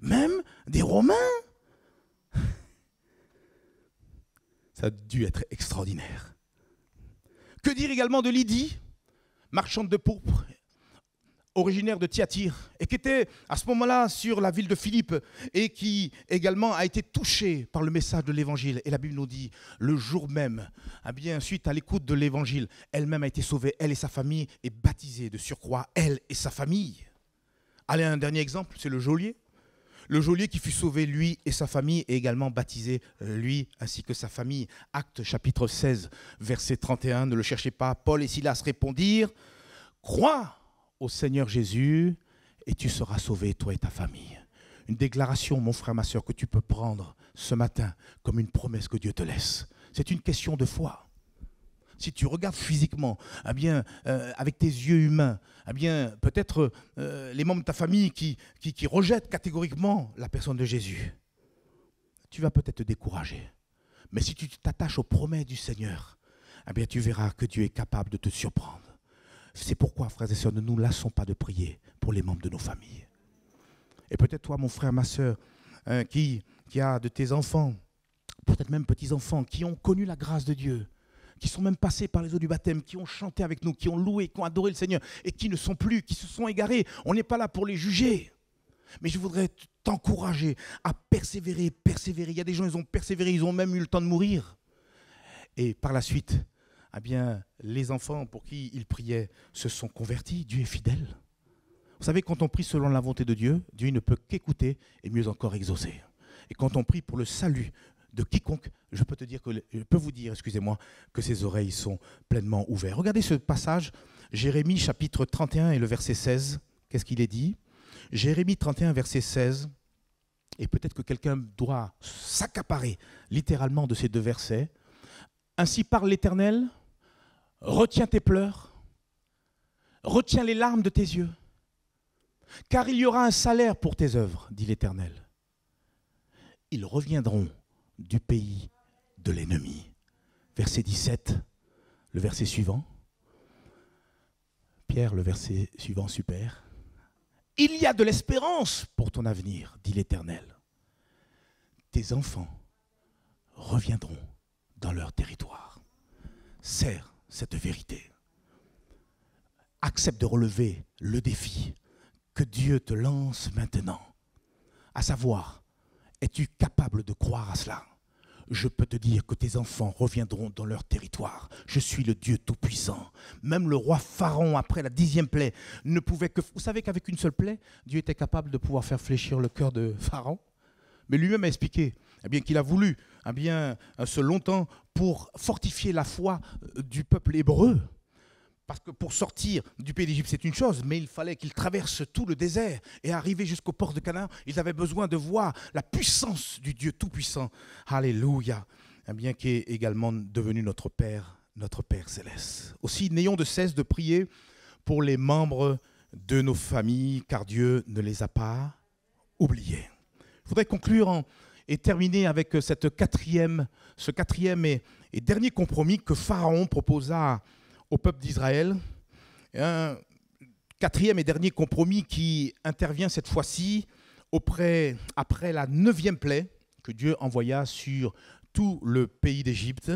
même des Romains. (laughs) Ça a dû être extraordinaire. Que dire également de Lydie, marchande de pourpre, originaire de Thyatire, et qui était à ce moment-là sur la ville de Philippe, et qui également a été touchée par le message de l'Évangile. Et la Bible nous dit, le jour même, ah bien, suite à l'écoute de l'Évangile, elle-même a été sauvée, elle et sa famille, et baptisée de surcroît, elle et sa famille. Allez, un dernier exemple, c'est le geôlier. Le geôlier qui fut sauvé, lui et sa famille, est également baptisé, euh, lui ainsi que sa famille. Acte chapitre 16, verset 31, ne le cherchez pas. Paul et Silas répondirent, crois au Seigneur Jésus et tu seras sauvé, toi et ta famille. Une déclaration, mon frère, ma soeur, que tu peux prendre ce matin comme une promesse que Dieu te laisse. C'est une question de foi si tu regardes physiquement, ah bien, euh, avec tes yeux humains, ah bien, peut-être euh, les membres de ta famille qui, qui, rejettent catégoriquement la personne de Jésus, tu vas peut-être te décourager. Mais si tu t'attaches aux promesses du Seigneur, ah bien, tu verras que Dieu est capable de te surprendre. C'est pourquoi, frères et sœurs, ne nous lassons pas de prier pour les membres de nos familles. Et peut-être toi, mon frère, ma sœur, hein, qui, qui a de tes enfants, peut-être même petits-enfants, qui ont connu la grâce de Dieu, qui sont même passés par les eaux du baptême, qui ont chanté avec nous, qui ont loué, qui ont adoré le Seigneur, et qui ne sont plus, qui se sont égarés. On n'est pas là pour les juger. Mais je voudrais t'encourager à persévérer, persévérer. Il y a des gens, ils ont persévéré, ils ont même eu le temps de mourir. Et par la suite, eh bien, les enfants pour qui ils priaient se sont convertis. Dieu est fidèle. Vous savez, quand on prie selon la volonté de Dieu, Dieu ne peut qu'écouter et mieux encore exaucer. Et quand on prie pour le salut de quiconque, je peux te dire je peux vous dire, excusez-moi, que ses oreilles sont pleinement ouvertes. Regardez ce passage, Jérémie chapitre 31 et le verset 16. Qu'est-ce qu'il est dit Jérémie 31 verset 16. Et peut-être que quelqu'un doit s'accaparer littéralement de ces deux versets. Ainsi parle l'Éternel, retiens tes pleurs, retiens les larmes de tes yeux, car il y aura un salaire pour tes œuvres, dit l'Éternel. Ils reviendront du pays de l'ennemi. Verset 17, le verset suivant. Pierre, le verset suivant, super. Il y a de l'espérance pour ton avenir, dit l'Éternel. Tes enfants reviendront dans leur territoire. Serre cette vérité. Accepte de relever le défi que Dieu te lance maintenant. À savoir, es-tu capable de croire à cela je peux te dire que tes enfants reviendront dans leur territoire. Je suis le Dieu Tout-Puissant. Même le roi Pharaon, après la dixième plaie, ne pouvait que... Vous savez qu'avec une seule plaie, Dieu était capable de pouvoir faire fléchir le cœur de Pharaon. Mais lui-même a expliqué eh bien, qu'il a voulu eh bien, euh, ce longtemps pour fortifier la foi euh, du peuple hébreu. Parce que pour sortir du pays d'Égypte, c'est une chose, mais il fallait qu'ils traversent tout le désert et arriver jusqu'au port de Canaan. Ils avaient besoin de voir la puissance du Dieu Tout-Puissant. Alléluia. Un eh bien qui est également devenu notre Père, notre Père céleste. Aussi, n'ayons de cesse de prier pour les membres de nos familles, car Dieu ne les a pas oubliés. Je voudrais conclure et terminer avec cette quatrième, ce quatrième et, et dernier compromis que Pharaon proposa au peuple d'Israël. Un quatrième et dernier compromis qui intervient cette fois-ci après la neuvième plaie que Dieu envoya sur tout le pays d'Égypte,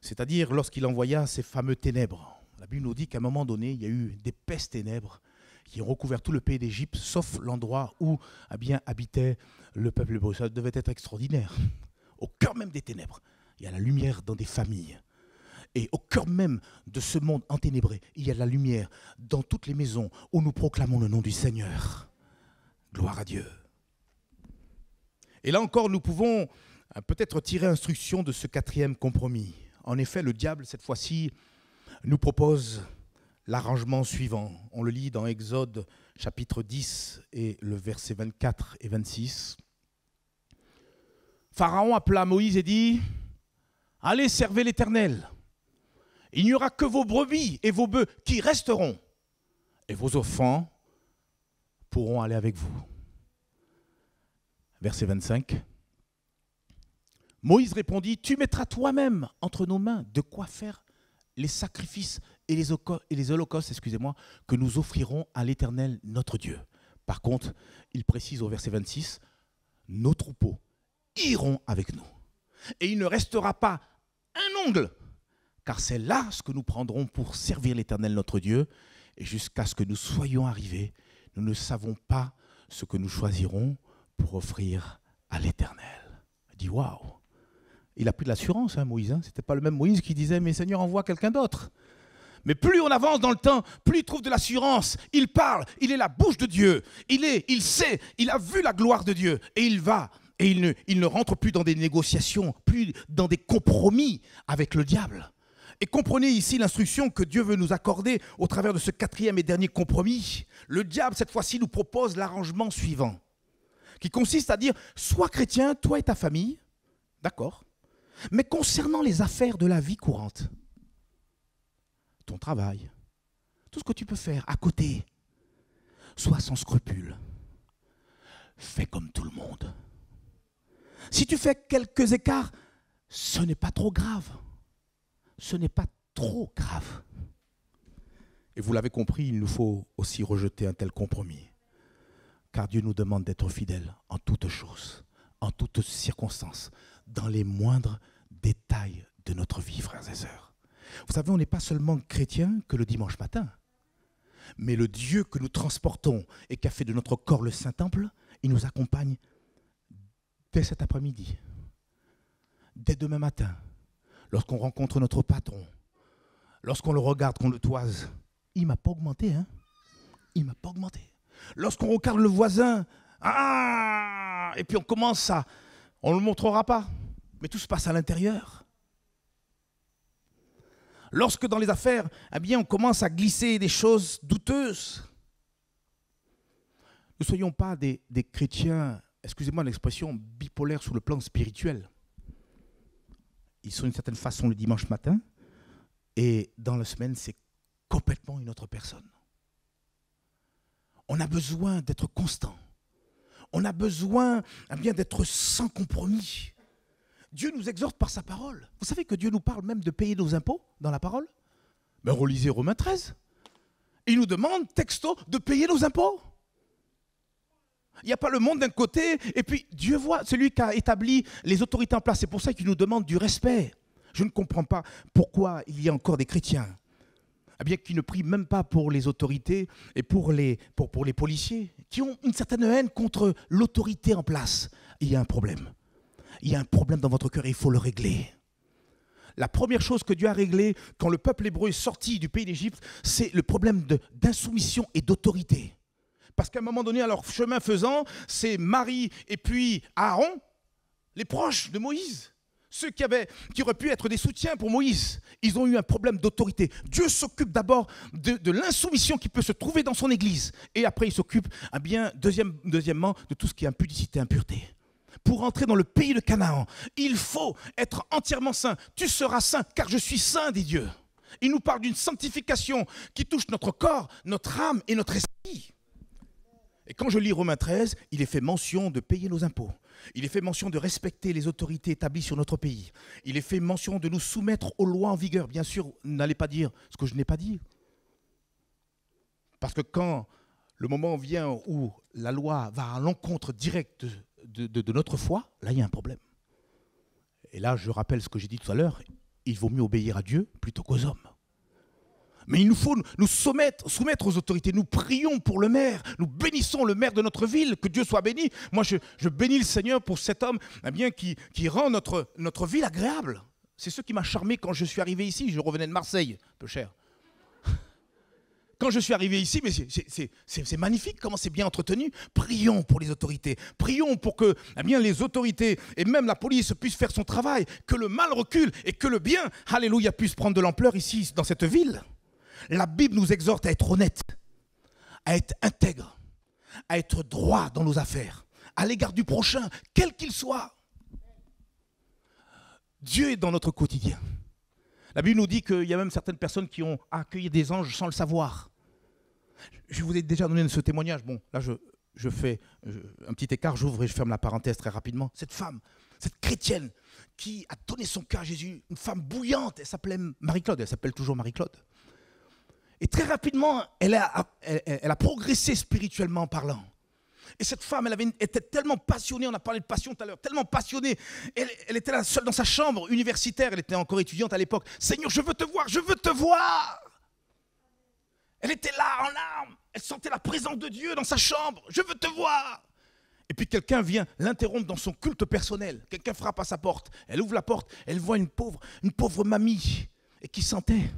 c'est-à-dire lorsqu'il envoya ces fameux ténèbres. La Bible nous dit qu'à un moment donné, il y a eu des pestes ténèbres qui ont recouvert tout le pays d'Égypte, sauf l'endroit où eh habitait le peuple hébreu. Ça devait être extraordinaire. Au cœur même des ténèbres, il y a la lumière dans des familles. Et au cœur même de ce monde enténébré, il y a de la lumière dans toutes les maisons où nous proclamons le nom du Seigneur. Gloire à Dieu. Et là encore, nous pouvons euh, peut-être tirer instruction de ce quatrième compromis. En effet, le diable, cette fois-ci, nous propose l'arrangement suivant. On le lit dans Exode chapitre 10 et le verset 24 et 26. Pharaon appela Moïse et dit, Allez, servez l'Éternel. Il n'y aura que vos brebis et vos bœufs qui resteront. Et vos enfants pourront aller avec vous. Verset 25. Moïse répondit, Tu mettras toi-même entre nos mains de quoi faire les sacrifices et les, holocaustes, excusez-moi, que nous offrirons à l'Éternel notre Dieu. Par contre, il précise au verset 26, Nos troupeaux iront avec nous. Et il ne restera pas un ongle car c'est là ce que nous prendrons pour servir l'Éternel notre Dieu. Et jusqu'à ce que nous soyons arrivés, nous ne savons pas ce que nous choisirons pour offrir à l'Éternel. Il dit waouh Il a pris de l'assurance, hein, Moïse. Hein. Ce n'était pas le même Moïse qui disait Mais Seigneur, envoie quelqu'un d'autre. Mais plus on avance dans le temps, plus il trouve de l'assurance. Il parle, il est la bouche de Dieu. Il est, il sait, il a vu la gloire de Dieu et il va. Et il ne, il ne rentre plus dans des négociations, plus dans des compromis avec le diable. Et comprenez ici l'instruction que Dieu veut nous accorder au travers de ce quatrième et dernier compromis. Le diable, cette fois-ci, nous propose l'arrangement suivant, qui consiste à dire, sois chrétien, toi et ta famille, d'accord, mais concernant les affaires de la vie courante, ton travail, tout ce que tu peux faire à côté, sois sans scrupule, fais comme tout le monde. Si tu fais quelques écarts, ce n'est pas trop grave ce n'est pas trop grave. Et vous l'avez compris, il nous faut aussi rejeter un tel compromis. Car Dieu nous demande d'être fidèles en toutes choses, en toutes circonstances, dans les moindres détails de notre vie, frères et sœurs. Vous savez, on n'est pas seulement chrétien que le dimanche matin, mais le Dieu que nous transportons et qui a fait de notre corps le Saint-Temple, il nous accompagne dès cet après-midi, dès demain matin, lorsqu'on rencontre notre patron, lorsqu'on le regarde, qu'on le toise, il m'a pas augmenté, hein Il m'a pas augmenté. Lorsqu'on regarde le voisin, ah Et puis on commence à, on ne le montrera pas, mais tout se passe à l'intérieur. Lorsque dans les affaires, eh bien, on commence à glisser des choses douteuses. Ne soyons pas des, des chrétiens, excusez-moi l'expression, bipolaires sur le plan spirituel ils sont d'une certaine façon le dimanche matin, et dans la semaine, c'est complètement une autre personne. On a besoin d'être constant. On a besoin eh bien d'être sans compromis. Dieu nous exhorte par sa parole. Vous savez que Dieu nous parle même de payer nos impôts dans la parole Mais ben, relisez Romains 13. Il nous demande, texto, de payer nos impôts. Il n'y a pas le monde d'un côté, et puis Dieu voit celui qui a établi les autorités en place. C'est pour ça qu'il nous demande du respect. Je ne comprends pas pourquoi il y a encore des chrétiens eh bien, qui ne prient même pas pour les autorités et pour les, pour, pour les policiers, qui ont une certaine haine contre l'autorité en place. Il y a un problème. Il y a un problème dans votre cœur et il faut le régler. La première chose que Dieu a réglée quand le peuple hébreu est sorti du pays d'Égypte, c'est le problème d'insoumission et d'autorité. Parce qu'à un moment donné, leur chemin faisant, c'est Marie et puis Aaron, les proches de Moïse, ceux qui, avaient, qui auraient pu être des soutiens pour Moïse, ils ont eu un problème d'autorité. Dieu s'occupe d'abord de, l'insoumission qui peut se trouver dans son Église. Et après, il s'occupe, ah bien, deuxième, deuxièmement, de tout ce qui est impudicité, impureté pour entrer dans le pays de Canaan. Il faut être entièrement saint. Tu seras saint, car je suis saint des dieux. Il nous parle d'une sanctification qui touche notre corps, notre âme et notre esprit. Et quand je lis Romains 13, il est fait mention de payer nos impôts. Il est fait mention de respecter les autorités établies sur notre pays. Il est fait mention de nous soumettre aux lois en vigueur. Bien sûr, n'allez pas dire ce que je n'ai pas dit. Parce que quand le moment vient où la loi va à l'encontre directe de, de, notre foi, là, il y a un problème. Et là, je rappelle ce que j'ai dit tout à l'heure, il vaut mieux obéir à Dieu plutôt qu'aux hommes. Mais il nous faut nous soumettre, aux autorités. Nous prions pour le maire. Nous bénissons le maire de notre ville. Que Dieu soit béni. Moi, je, bénis le Seigneur pour cet homme eh bien, qui, rend notre, notre ville agréable. C'est ce qui m'a charmé quand je suis arrivé ici. Je revenais de Marseille, peu cher. (laughs) Quand je suis arrivé ici, c'est magnifique comment c'est bien entretenu. Prions pour les autorités. Prions pour que eh les autorités et même la police puissent faire son travail, que le mal recule et que le bien, alléluia, puisse prendre de l'ampleur ici, dans cette ville. La Bible nous exhorte à être honnête, à être intègre, à être droit dans nos affaires, à l'égard du prochain, quel qu'il soit. Dieu est dans notre quotidien. La Bible nous dit qu'il y a même certaines personnes qui ont accueilli des anges sans le savoir. Je vous ai déjà donné ce témoignage. Bon, là, je, je fais un petit écart, j'ouvre et je ferme la parenthèse très rapidement. Cette femme, cette chrétienne qui a donné son cœur à Jésus, une femme bouillante, elle s'appelait Marie-Claude, elle s'appelle toujours Marie-Claude. Et très rapidement, elle a, progressé spirituellement parlant. Et cette femme, elle avait, était tellement passionnée, on a parlé de passion tout à l'heure, tellement passionnée. Elle, était là seule dans sa chambre universitaire, elle était encore étudiante à l'époque. Seigneur, je veux te voir, je veux te voir. Elle était là en larmes, elle sentait la présence de Dieu dans sa chambre, je veux te voir. Et puis quelqu'un vient l'interrompre dans son culte personnel. Quelqu'un frappe à sa porte. Elle ouvre la porte, elle voit une pauvre, une pauvre mamie, et qui sentait,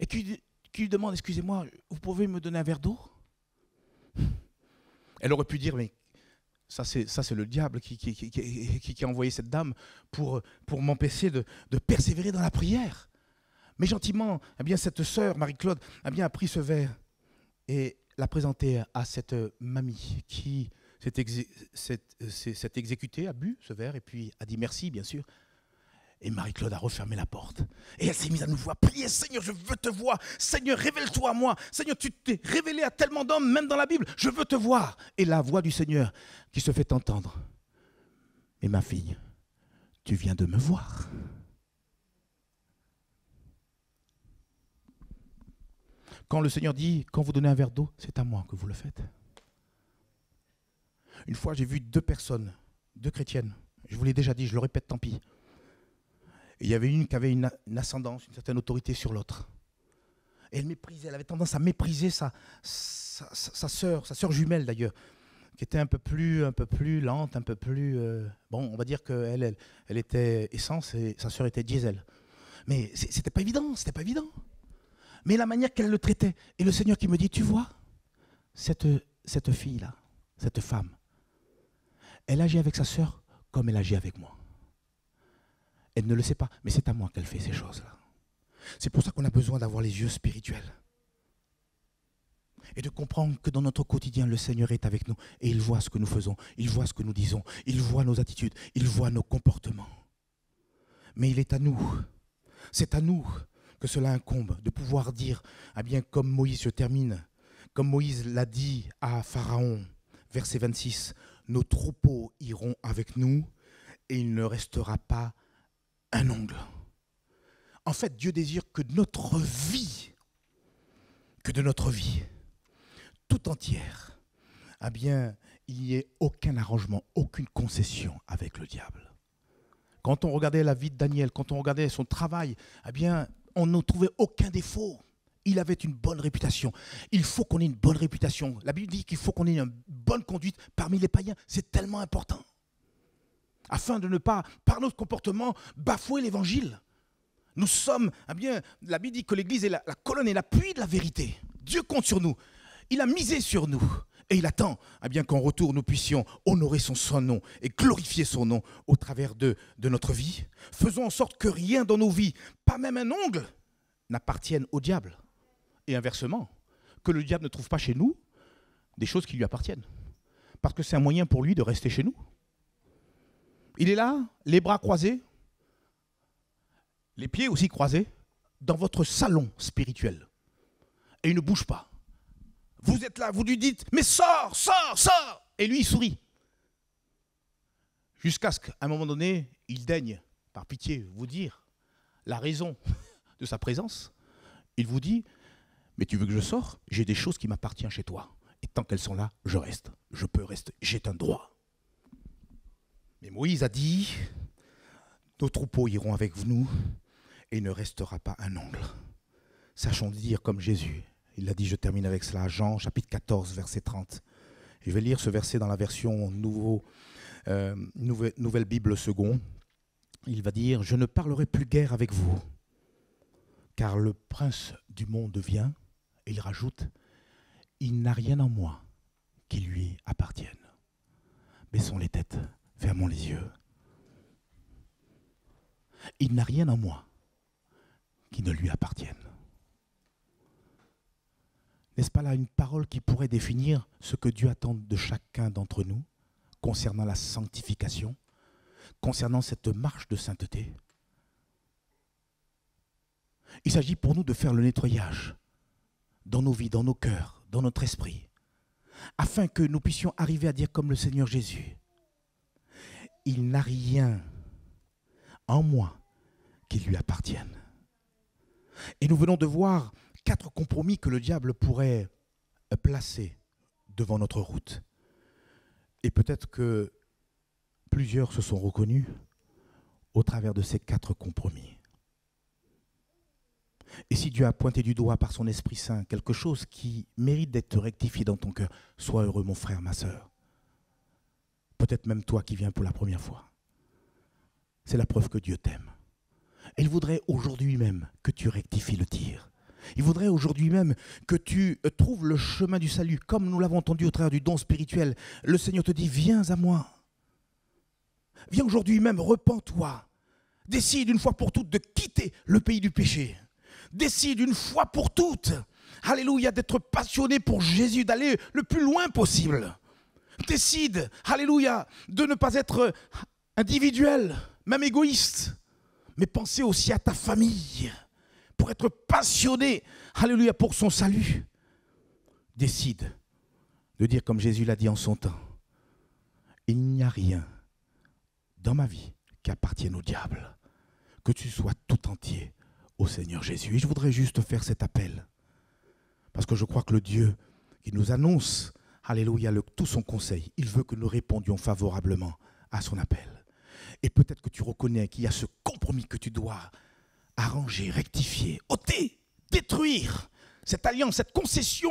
et qui, qui lui demande, excusez-moi, vous pouvez me donner un verre d'eau Elle aurait pu dire, mais ça c'est, le diable qui, a envoyé cette dame pour, m'empêcher de, persévérer dans la prière. Mais gentiment, eh bien, cette sœur, Marie-Claude, a eh bien, a pris ce verre et l'a présenté à cette mamie qui s'est, exécutée, a bu ce verre et puis a dit merci, bien sûr, et Marie-Claude a refermé la porte. Et elle s'est mise à nous voir prier, Seigneur, je veux te voir. Seigneur, révèle-toi à moi. Seigneur, tu t'es révélé à tellement d'hommes, même dans la Bible. Je veux te voir. Et la voix du Seigneur qui se fait entendre. Et ma fille, tu viens de me voir. Quand le Seigneur dit, quand vous donnez un verre d'eau, c'est à moi que vous le faites. Une fois, j'ai vu deux personnes, deux chrétiennes. Je vous l'ai déjà dit, je le répète, tant pis il y avait une qui avait une, ascendance, une certaine autorité sur l'autre. elle méprisait, elle avait tendance à mépriser sa, sa, sa, sœur, sa sœur jumelle d'ailleurs, qui était un peu plus, un peu plus lente, un peu plus... Euh, bon, on va dire qu'elle elle, elle, était essence et sa sœur était diesel. Mais c'était pas évident, c'était pas évident. Mais la manière qu'elle le traitait, et le Seigneur qui me dit, tu vois, cette, cette fille-là, cette femme, elle agit avec sa sœur comme elle agit avec moi. Elle ne le sait pas, mais c'est à moi qu'elle fait ces choses-là. C'est pour ça qu'on a besoin d'avoir les yeux spirituels. Et de comprendre que dans notre quotidien, le Seigneur est avec nous et il voit ce que nous faisons, il voit ce que nous disons, il voit nos attitudes, il voit nos comportements. Mais il est à nous. C'est à nous que cela incombe de pouvoir dire, ah bien comme Moïse, se termine, comme Moïse l'a dit à Pharaon, verset 26, nos troupeaux iront avec nous et il ne restera pas un ongle. En fait, Dieu désire que de notre vie, que de notre vie, tout entière, eh bien, il n'y ait aucun arrangement, aucune concession avec le diable. Quand on regardait la vie de Daniel, quand on regardait son travail, eh bien, on ne trouvait aucun défaut. Il avait une bonne réputation. Il faut qu'on ait une bonne réputation. La Bible dit qu'il faut qu'on ait une bonne conduite parmi les païens. C'est tellement important afin de ne pas, par notre comportement, bafouer l'évangile. Nous sommes, eh bien, la Bible dit que l'Église est la, colonne et l'appui de la vérité. Dieu compte sur nous. Il a misé sur nous. Et il attend eh bien qu'en retour, nous puissions honorer son, son, nom et glorifier son nom au travers de, de notre vie. Faisons en sorte que rien dans nos vies, pas même un ongle, n'appartienne au diable. Et inversement, que le diable ne trouve pas chez nous des choses qui lui appartiennent. Parce que c'est un moyen pour lui de rester chez nous. Il est là, les bras croisés, les pieds aussi croisés, dans votre salon spirituel. Et il ne bouge pas. Vous êtes là, vous lui dites, mais sors, sors, sors Et lui, il sourit. Jusqu'à ce qu'à un moment donné, il daigne, par pitié, vous dire la raison (laughs) de sa présence. Il vous dit, mais tu veux que je sors J'ai des choses qui m'appartiennent chez toi. Et tant qu'elles sont là, je reste. Je peux rester. J'ai un droit. Mais Moïse a dit, nos troupeaux iront avec nous et il ne restera pas un ongle. Sachons dire comme Jésus. Il a dit, je termine avec cela, Jean chapitre 14, verset 30. Je vais lire ce verset dans la version nouveau, euh, nouvelle, Bible second. Il va dire, je ne parlerai plus guère avec vous, car le prince du monde vient, et il rajoute, il n'a rien en moi qui lui appartienne. Baissons les têtes les yeux. Il n'a rien en moi qui ne lui appartienne. N'est-ce pas là une parole qui pourrait définir ce que Dieu attend de chacun d'entre nous concernant la sanctification, concernant cette marche de sainteté Il s'agit pour nous de faire le nettoyage dans nos vies, dans nos cœurs, dans notre esprit, afin que nous puissions arriver à dire comme le Seigneur Jésus, il n'a rien en moi qui lui appartienne. Et nous venons de voir quatre compromis que le diable pourrait placer devant notre route. Et peut-être que plusieurs se sont reconnus au travers de ces quatre compromis. Et si Dieu a pointé du doigt par son Esprit Saint quelque chose qui mérite d'être rectifié dans ton cœur, sois heureux mon frère, ma sœur. Peut-être même toi qui viens pour la première fois. C'est la preuve que Dieu t'aime. Il voudrait aujourd'hui même que tu rectifies le tir. Il voudrait aujourd'hui même que tu euh, trouves le chemin du salut, comme nous l'avons entendu au travers du don spirituel. Le Seigneur te dit, viens à moi. Viens aujourd'hui même, repends toi Décide une fois pour toutes de quitter le pays du péché. Décide une fois pour toutes, alléluia, d'être passionné pour Jésus, d'aller le plus loin possible décide, alléluia, de ne pas être individuel, même égoïste, mais penser aussi à ta famille, pour être passionné, alléluia, pour son salut. Décide de dire comme Jésus l'a dit en son temps, il n'y a rien dans ma vie qui appartienne au diable, que tu sois tout entier au Seigneur Jésus. Et je voudrais juste faire cet appel, parce que je crois que le Dieu qui nous annonce Alléluia, le, tout son conseil. Il veut que nous répondions favorablement à son appel. Et peut-être que tu reconnais qu'il y a ce compromis que tu dois arranger, rectifier, ôter, détruire. Cette alliance, cette concession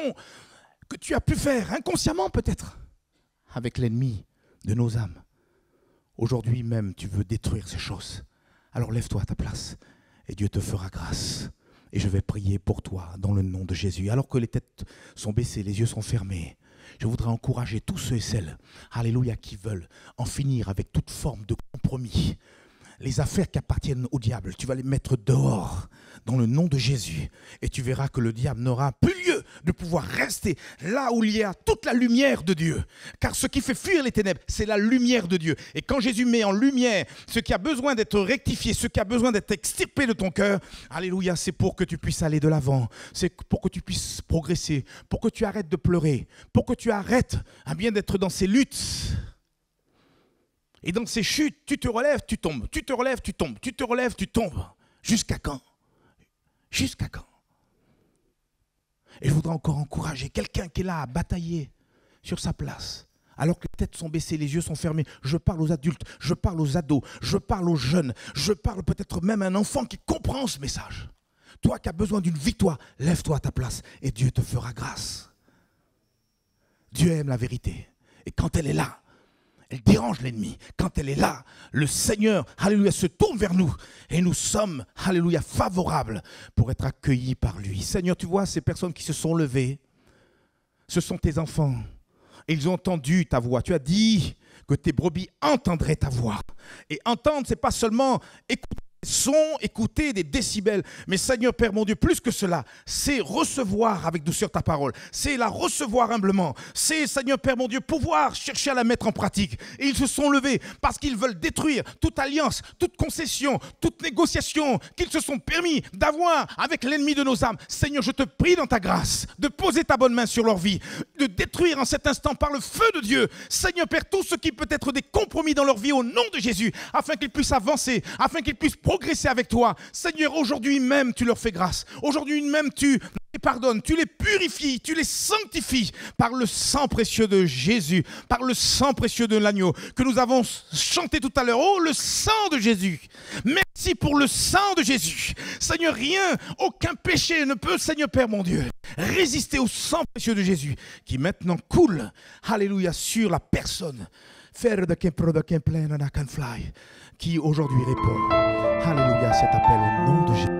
que tu as pu faire inconsciemment peut-être avec l'ennemi de nos âmes. Aujourd'hui même, tu veux détruire ces choses. Alors lève-toi à ta place et Dieu te fera grâce. Et je vais prier pour toi dans le nom de Jésus. Alors que les têtes sont baissées, les yeux sont fermés, je voudrais encourager tous ceux et celles, alléluia, qui veulent en finir avec toute forme de compromis, les affaires qui appartiennent au diable, tu vas les mettre dehors dans le nom de Jésus. Et tu verras que le diable n'aura plus lieu de pouvoir rester là où il y a toute la lumière de Dieu. Car ce qui fait fuir les ténèbres, c'est la lumière de Dieu. Et quand Jésus met en lumière ce qui a besoin d'être rectifié, ce qui a besoin d'être extirpé de ton cœur, alléluia, c'est pour que tu puisses aller de l'avant, c'est pour que tu puisses progresser, pour que tu arrêtes de pleurer, pour que tu arrêtes à hein, bien d'être dans ces luttes et dans ces chutes, tu te relèves, tu tombes, tu te relèves, tu tombes, tu te relèves, tu tombes. Jusqu'à quand Jusqu'à quand Et je voudrais encore encourager quelqu'un qui est là à batailler sur sa place, alors que les têtes sont baissées, les yeux sont fermés. Je parle aux adultes, je parle aux ados, je parle aux jeunes, je parle peut-être même à un enfant qui comprend ce message. Toi qui as besoin d'une victoire, lève-toi à ta place et Dieu te fera grâce. Dieu aime la vérité. Et quand elle est là, elle dérange l'ennemi. Quand elle est là, le Seigneur, alléluia, se tourne vers nous et nous sommes, alléluia, favorables pour être accueillis par lui. Seigneur, tu vois ces personnes qui se sont levées. Ce sont tes enfants. Ils ont entendu ta voix. Tu as dit que tes brebis entendraient ta voix. Et entendre, c'est pas seulement écouter sont écoutés des décibels. Mais Seigneur Père mon Dieu, plus que cela, c'est recevoir avec douceur ta parole. C'est la recevoir humblement. C'est, Seigneur Père mon Dieu, pouvoir chercher à la mettre en pratique. Et ils se sont levés parce qu'ils veulent détruire toute alliance, toute concession, toute négociation qu'ils se sont permis d'avoir avec l'ennemi de nos âmes. Seigneur, je te prie dans ta grâce de poser ta bonne main sur leur vie, de détruire en cet instant par le feu de Dieu, Seigneur Père, tout ce qui peut être des compromis dans leur vie au nom de Jésus, afin qu'ils puissent avancer, afin qu'ils puissent progresser avec toi. Seigneur, aujourd'hui même, tu leur fais grâce. Aujourd'hui même, tu les pardonnes, tu les purifies, tu les sanctifies par le sang précieux de Jésus, par le sang précieux de l'agneau que nous avons chanté tout à l'heure. Oh, le sang de Jésus. Merci pour le sang de Jésus. Seigneur, rien, aucun péché ne peut, Seigneur Père mon Dieu, résister au sang précieux de Jésus qui maintenant coule, alléluia, sur la personne. Faire de qu'un de qu'un plein, fly qui aujourd'hui répond. Alléluia, cet appel au nom de Jésus.